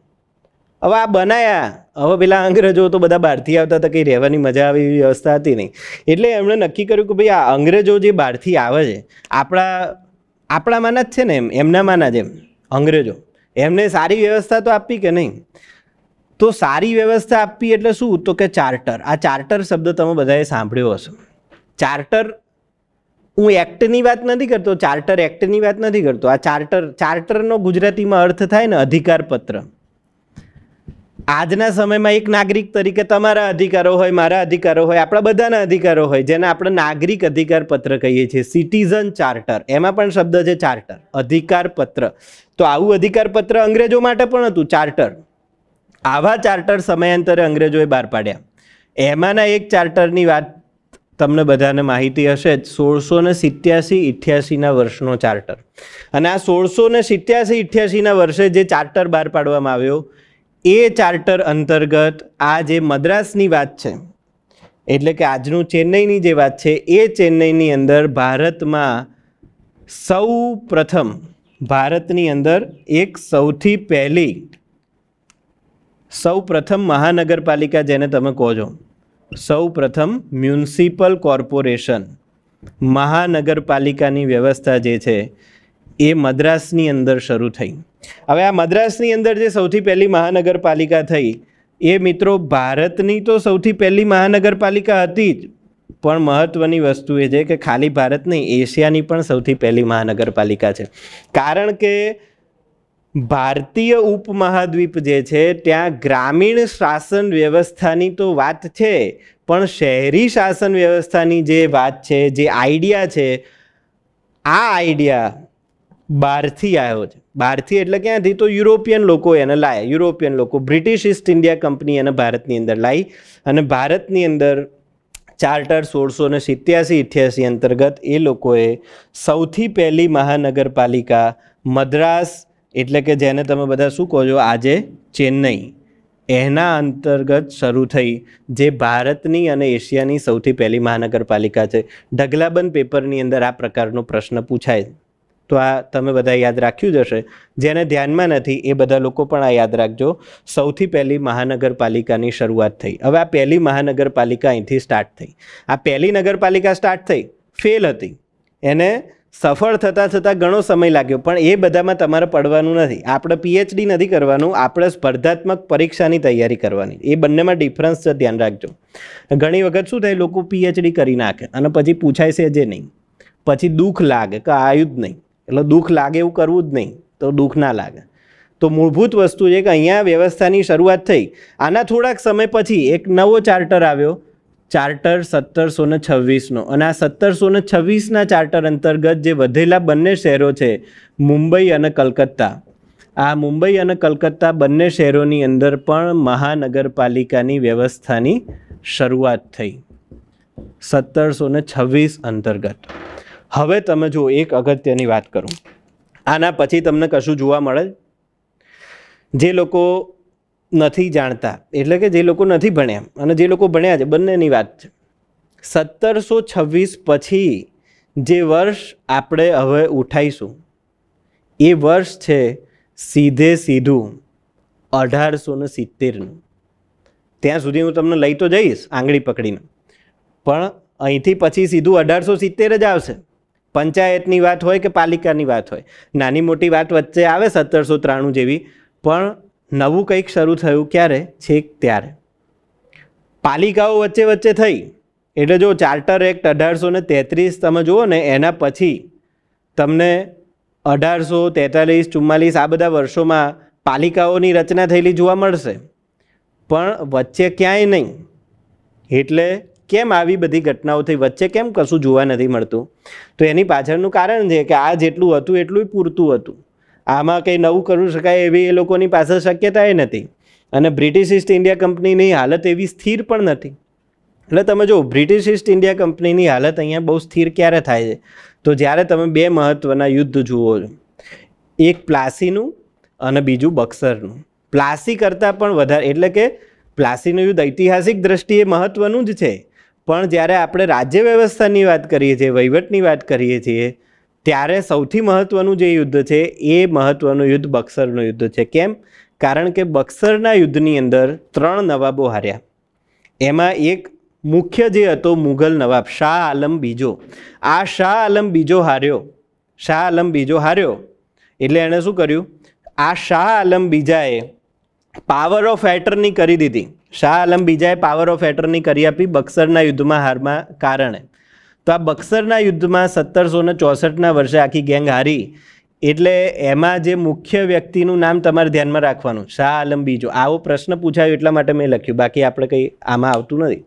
હવે આ બનાવ્યા હવે પેલા અંગ્રેજો તો બધા બહારથી આવતા હતા કંઈ રહેવાની મજા આવી એવી વ્યવસ્થા હતી નહીં એટલે એમણે નક્કી કર્યું કે ભાઈ આ અંગ્રેજો જે બહારથી આવે છે આપણા આપણામાંના જ છે ને એમ એમનામાંના જ એમ અંગ્રેજો એમને સારી વ્યવસ્થા તો આપવી કે નહીં તો સારી વ્યવસ્થા આપવી એટલે શું તો કે ચાર્ટર આ ચાર્ટર શબ્દ તમે બધાએ સાંભળ્યો હશો ચાર્ટર હું એક્ટની વાત નથી કરતો ચાર્ટર એક્ટની વાત નથી કરતો આ ચાર્ટર ચાર્ટરનો ગુજરાતીમાં અર્થ થાય ને અધિકારપત્ર આજના સમયમાં એક નાગરિક તરીકે તમારા અધિકારો હોય મારા અધિકારો હોય આપણા બધાના અધિકારો હોય જેને આપણે નાગરિક અધિકાર પત્ર કહીએ છીએ સિટીઝન ચાર્ટર એમાં પણ શબ્દ છે ચાર્ટર અધિકાર પત્ર તો આવું અધિકાર પત્ર અંગ્રેજો માટે પણ હતું ચાર્ટર આવા ચાર્ટર સમયાંતરે અંગ્રેજોએ બહાર પાડ્યા એમાંના એક ચાર્ટરની વાત તમને બધાને માહિતી હશે જ સોળસો ને સિત્યાસી ઇઠ્યાસીના વર્ષનો ચાર્ટર અને આ સોળસો ને સિત્યાસી ઇઠ્યાસીના વર્ષે જે ચાર્ટર બહાર પાડવામાં આવ્યો એ ચાર્ટર અંતર્ગત આ જે મદ્રાસની વાત છે એટલે કે આજનું ચેન્નઈની જે વાત છે એ ચેન્નઈની અંદર ભારતમાં સૌ પ્રથમ ભારતની અંદર એક સૌથી પહેલી સૌ પ્રથમ મહાનગરપાલિકા જેને તમે કહો છો સૌ પ્રથમ મ્યુનિસિપલ કોર્પોરેશન મહાનગરપાલિકાની વ્યવસ્થા જે છે એ મદ્રાસની અંદર શરૂ થઈ હવે આ મદ્રાસની અંદર જે સૌથી પહેલી મહાનગરપાલિકા થઈ એ મિત્રો ભારતની તો સૌથી પહેલી મહાનગરપાલિકા હતી જ પણ મહત્ત્વની વસ્તુ એ છે કે ખાલી ભારત નહીં એશિયાની પણ સૌથી પહેલી મહાનગરપાલિકા છે કારણ કે ભારતીય ઉપમહાદ્વીપ જે છે ત્યાં ગ્રામીણ શાસન વ્યવસ્થાની તો વાત છે પણ શહેરી શાસન વ્યવસ્થાની જે વાત છે જે આઈડિયા છે આ આઈડિયા બહારથી આવ્યો છે બહારથી એટલે ક્યાંથી તો યુરોપિયન લોકો એને લાયા યુરોપિયન લોકો બ્રિટિશ ઇસ્ટ ઇન્ડિયા કંપની એને ભારતની અંદર લાવી અને ભારતની અંદર ચાર્ટર સોળસો ને સિત્યાસી અઠ્યાસી અંતર્ગત એ લોકોએ સૌથી પહેલી મહાનગરપાલિકા મદ્રાસ એટલે કે જેને તમે બધા શું કહો છો આજે ચેન્નઈ એના અંતર્ગત શરૂ થઈ જે ભારતની અને એશિયાની સૌથી પહેલી મહાનગરપાલિકા છે ઢગલાબંધ પેપરની અંદર આ પ્રકારનો પ્રશ્ન પૂછાય છે તો આ તમે બધા યાદ રાખ્યું જ હશે જેને ધ્યાનમાં નથી એ બધા લોકો પણ આ યાદ રાખજો સૌથી પહેલી મહાનગરપાલિકાની શરૂઆત થઈ હવે આ પહેલી મહાનગરપાલિકા અહીંથી સ્ટાર્ટ થઈ આ પહેલી નગરપાલિકા સ્ટાર્ટ થઈ ફેલ હતી એને સફળ થતાં થતાં ઘણો સમય લાગ્યો પણ એ બધામાં તમારે પડવાનું નથી આપણે પીએચડી નથી કરવાનું આપણે સ્પર્ધાત્મક પરીક્ષાની તૈયારી કરવાની એ બંનેમાં ડિફરન્સ છે ધ્યાન રાખજો ઘણી વખત શું થાય લોકો પીએચડી કરી નાખે અને પછી પૂછાય છે જે નહીં પછી દુઃખ લાગે કે આયું જ નહીં એટલે દુઃખ લાગે એવું કરવું જ નહીં તો દુઃખ ના લાગે તો મૂળભૂત વસ્તુ છે કે અહીંયા વ્યવસ્થાની શરૂઆત થઈ આના થોડાક સમય પછી એક નવો ચાર્ટર આવ્યો ચાર્ટર સત્તરસો ને છવ્વીસનો અને આ સત્તરસો ને છવ્વીસના ચાર્ટર અંતર્ગત જે વધેલા બંને શહેરો છે મુંબઈ અને કલકત્તા આ મુંબઈ અને કલકત્તા બંને શહેરોની અંદર પણ મહાનગરપાલિકાની વ્યવસ્થાની શરૂઆત થઈ સત્તરસો ને છવ્વીસ અંતર્ગત હવે તમે જો એક અગત્યની વાત કરું આના પછી તમને કશું જોવા મળે જે લોકો નથી જાણતા એટલે કે જે લોકો નથી ભણ્યા અને જે લોકો ભણ્યા છે બંનેની વાત છે સત્તરસો છવ્વીસ પછી જે વર્ષ આપણે હવે ઉઠાઈશું એ વર્ષ છે સીધે સીધું અઢારસો ને સિત્તેરનું ત્યાં સુધી હું તમને લઈ તો જઈશ આંગળી પકડીને પણ અહીંથી પછી સીધું અઢારસો સિત્તેર જ આવશે પંચાયતની વાત હોય કે પાલિકાની વાત હોય નાની મોટી વાત વચ્ચે આવે સત્તરસો ત્રાણું જેવી પણ નવું કંઈક શરૂ થયું ક્યારે છેક ત્યારે પાલિકાઓ વચ્ચે વચ્ચે થઈ એટલે જો ચાર્ટર એક્ટ અઢારસો ને તેત્રીસ તમે જુઓ ને એના પછી તમને અઢારસો તેતાલીસ ચુમ્માલીસ આ બધા વર્ષોમાં પાલિકાઓની રચના થયેલી જોવા મળશે પણ વચ્ચે ક્યાંય નહીં એટલે કેમ આવી બધી ઘટનાઓથી વચ્ચે કેમ કશું જોવા નથી મળતું તો એની પાછળનું કારણ છે કે આ જેટલું હતું એટલું પૂરતું હતું આમાં કંઈ નવું કરી શકાય એવી એ લોકોની પાસે શક્યતાએ નથી અને બ્રિટિશ ઈસ્ટ ઇન્ડિયા કંપનીની હાલત એવી સ્થિર પણ નથી એટલે તમે જો બ્રિટિશ ઈસ્ટ ઇન્ડિયા કંપનીની હાલત અહીંયા બહુ સ્થિર ક્યારે થાય છે તો જ્યારે તમે બે મહત્ત્વના યુદ્ધ જુઓ છો એક પ્લાસીનું અને બીજું બક્સરનું પ્લાસી કરતાં પણ વધારે એટલે કે પ્લાસીનું યુદ્ધ ઐતિહાસિક દ્રષ્ટિએ મહત્ત્વનું જ છે પણ જ્યારે આપણે રાજ્ય વ્યવસ્થાની વાત કરીએ છીએ વહીવટની વાત કરીએ છીએ ત્યારે સૌથી મહત્ત્વનું જે યુદ્ધ છે એ મહત્ત્વનું યુદ્ધ બક્સરનું યુદ્ધ છે કેમ કારણ કે બક્સરના યુદ્ધની અંદર ત્રણ નવાબો હાર્યા એમાં એક મુખ્ય જે હતો મુઘલ નવાબ શાહ આલમ બીજો આ શાહ આલમ બીજો હાર્યો શાહ આલમ બીજો હાર્યો એટલે એણે શું કર્યું આ શાહ આલમ બીજાએ પાવર ઓફ એટર્ની કરી દીધી શાહ આલમ બીજાએ પાવર ઓફ એટર્ની કરી આપી બક્સરના યુદ્ધમાં હારમાં કારણે તો આ બક્સરના યુદ્ધમાં સત્તરસો ને ચોસઠના વર્ષે આખી ગેંગ હારી એટલે એમાં જે મુખ્ય વ્યક્તિનું નામ તમારે ધ્યાનમાં રાખવાનું શાહ આલમ બીજો આવો પ્રશ્ન પૂછાયો એટલા માટે મેં લખ્યું બાકી આપણે કંઈ આમાં આવતું નથી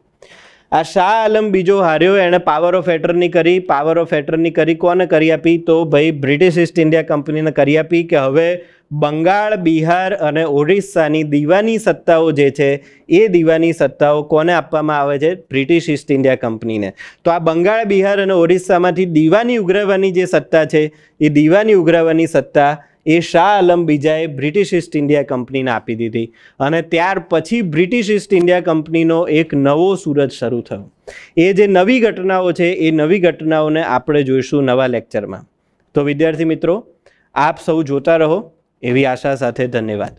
આ શાહ આલમ બીજો હાર્યો એણે પાવર ઓફ એટર્ની કરી પાવર ઓફ એટર્ની કરી કોને કરી આપી તો ભાઈ બ્રિટિશ ઇસ્ટ ઇન્ડિયા કંપનીને કરી આપી કે હવે બંગાળ બિહાર અને ઓડિશાની દીવાની સત્તાઓ જે છે એ દીવાની સત્તાઓ કોને આપવામાં આવે છે બ્રિટિશ ઈસ્ટ ઇન્ડિયા કંપનીને તો આ બંગાળ બિહાર અને ઓડિશામાંથી દીવાની ઉઘરાવવાની જે સત્તા છે એ દીવાની ઉઘરાવવાની સત્તા એ શાહ આલમ બીજાએ બ્રિટિશ ઈસ્ટ ઇન્ડિયા કંપનીને આપી દીધી અને ત્યાર પછી બ્રિટિશ ઈસ્ટ ઇન્ડિયા કંપનીનો એક નવો સૂરજ શરૂ થયો એ જે નવી ઘટનાઓ છે એ નવી ઘટનાઓને આપણે જોઈશું નવા લેક્ચરમાં તો વિદ્યાર્થી મિત્રો આપ સૌ જોતા રહો એવી આશા સાથે ધન્યવાદ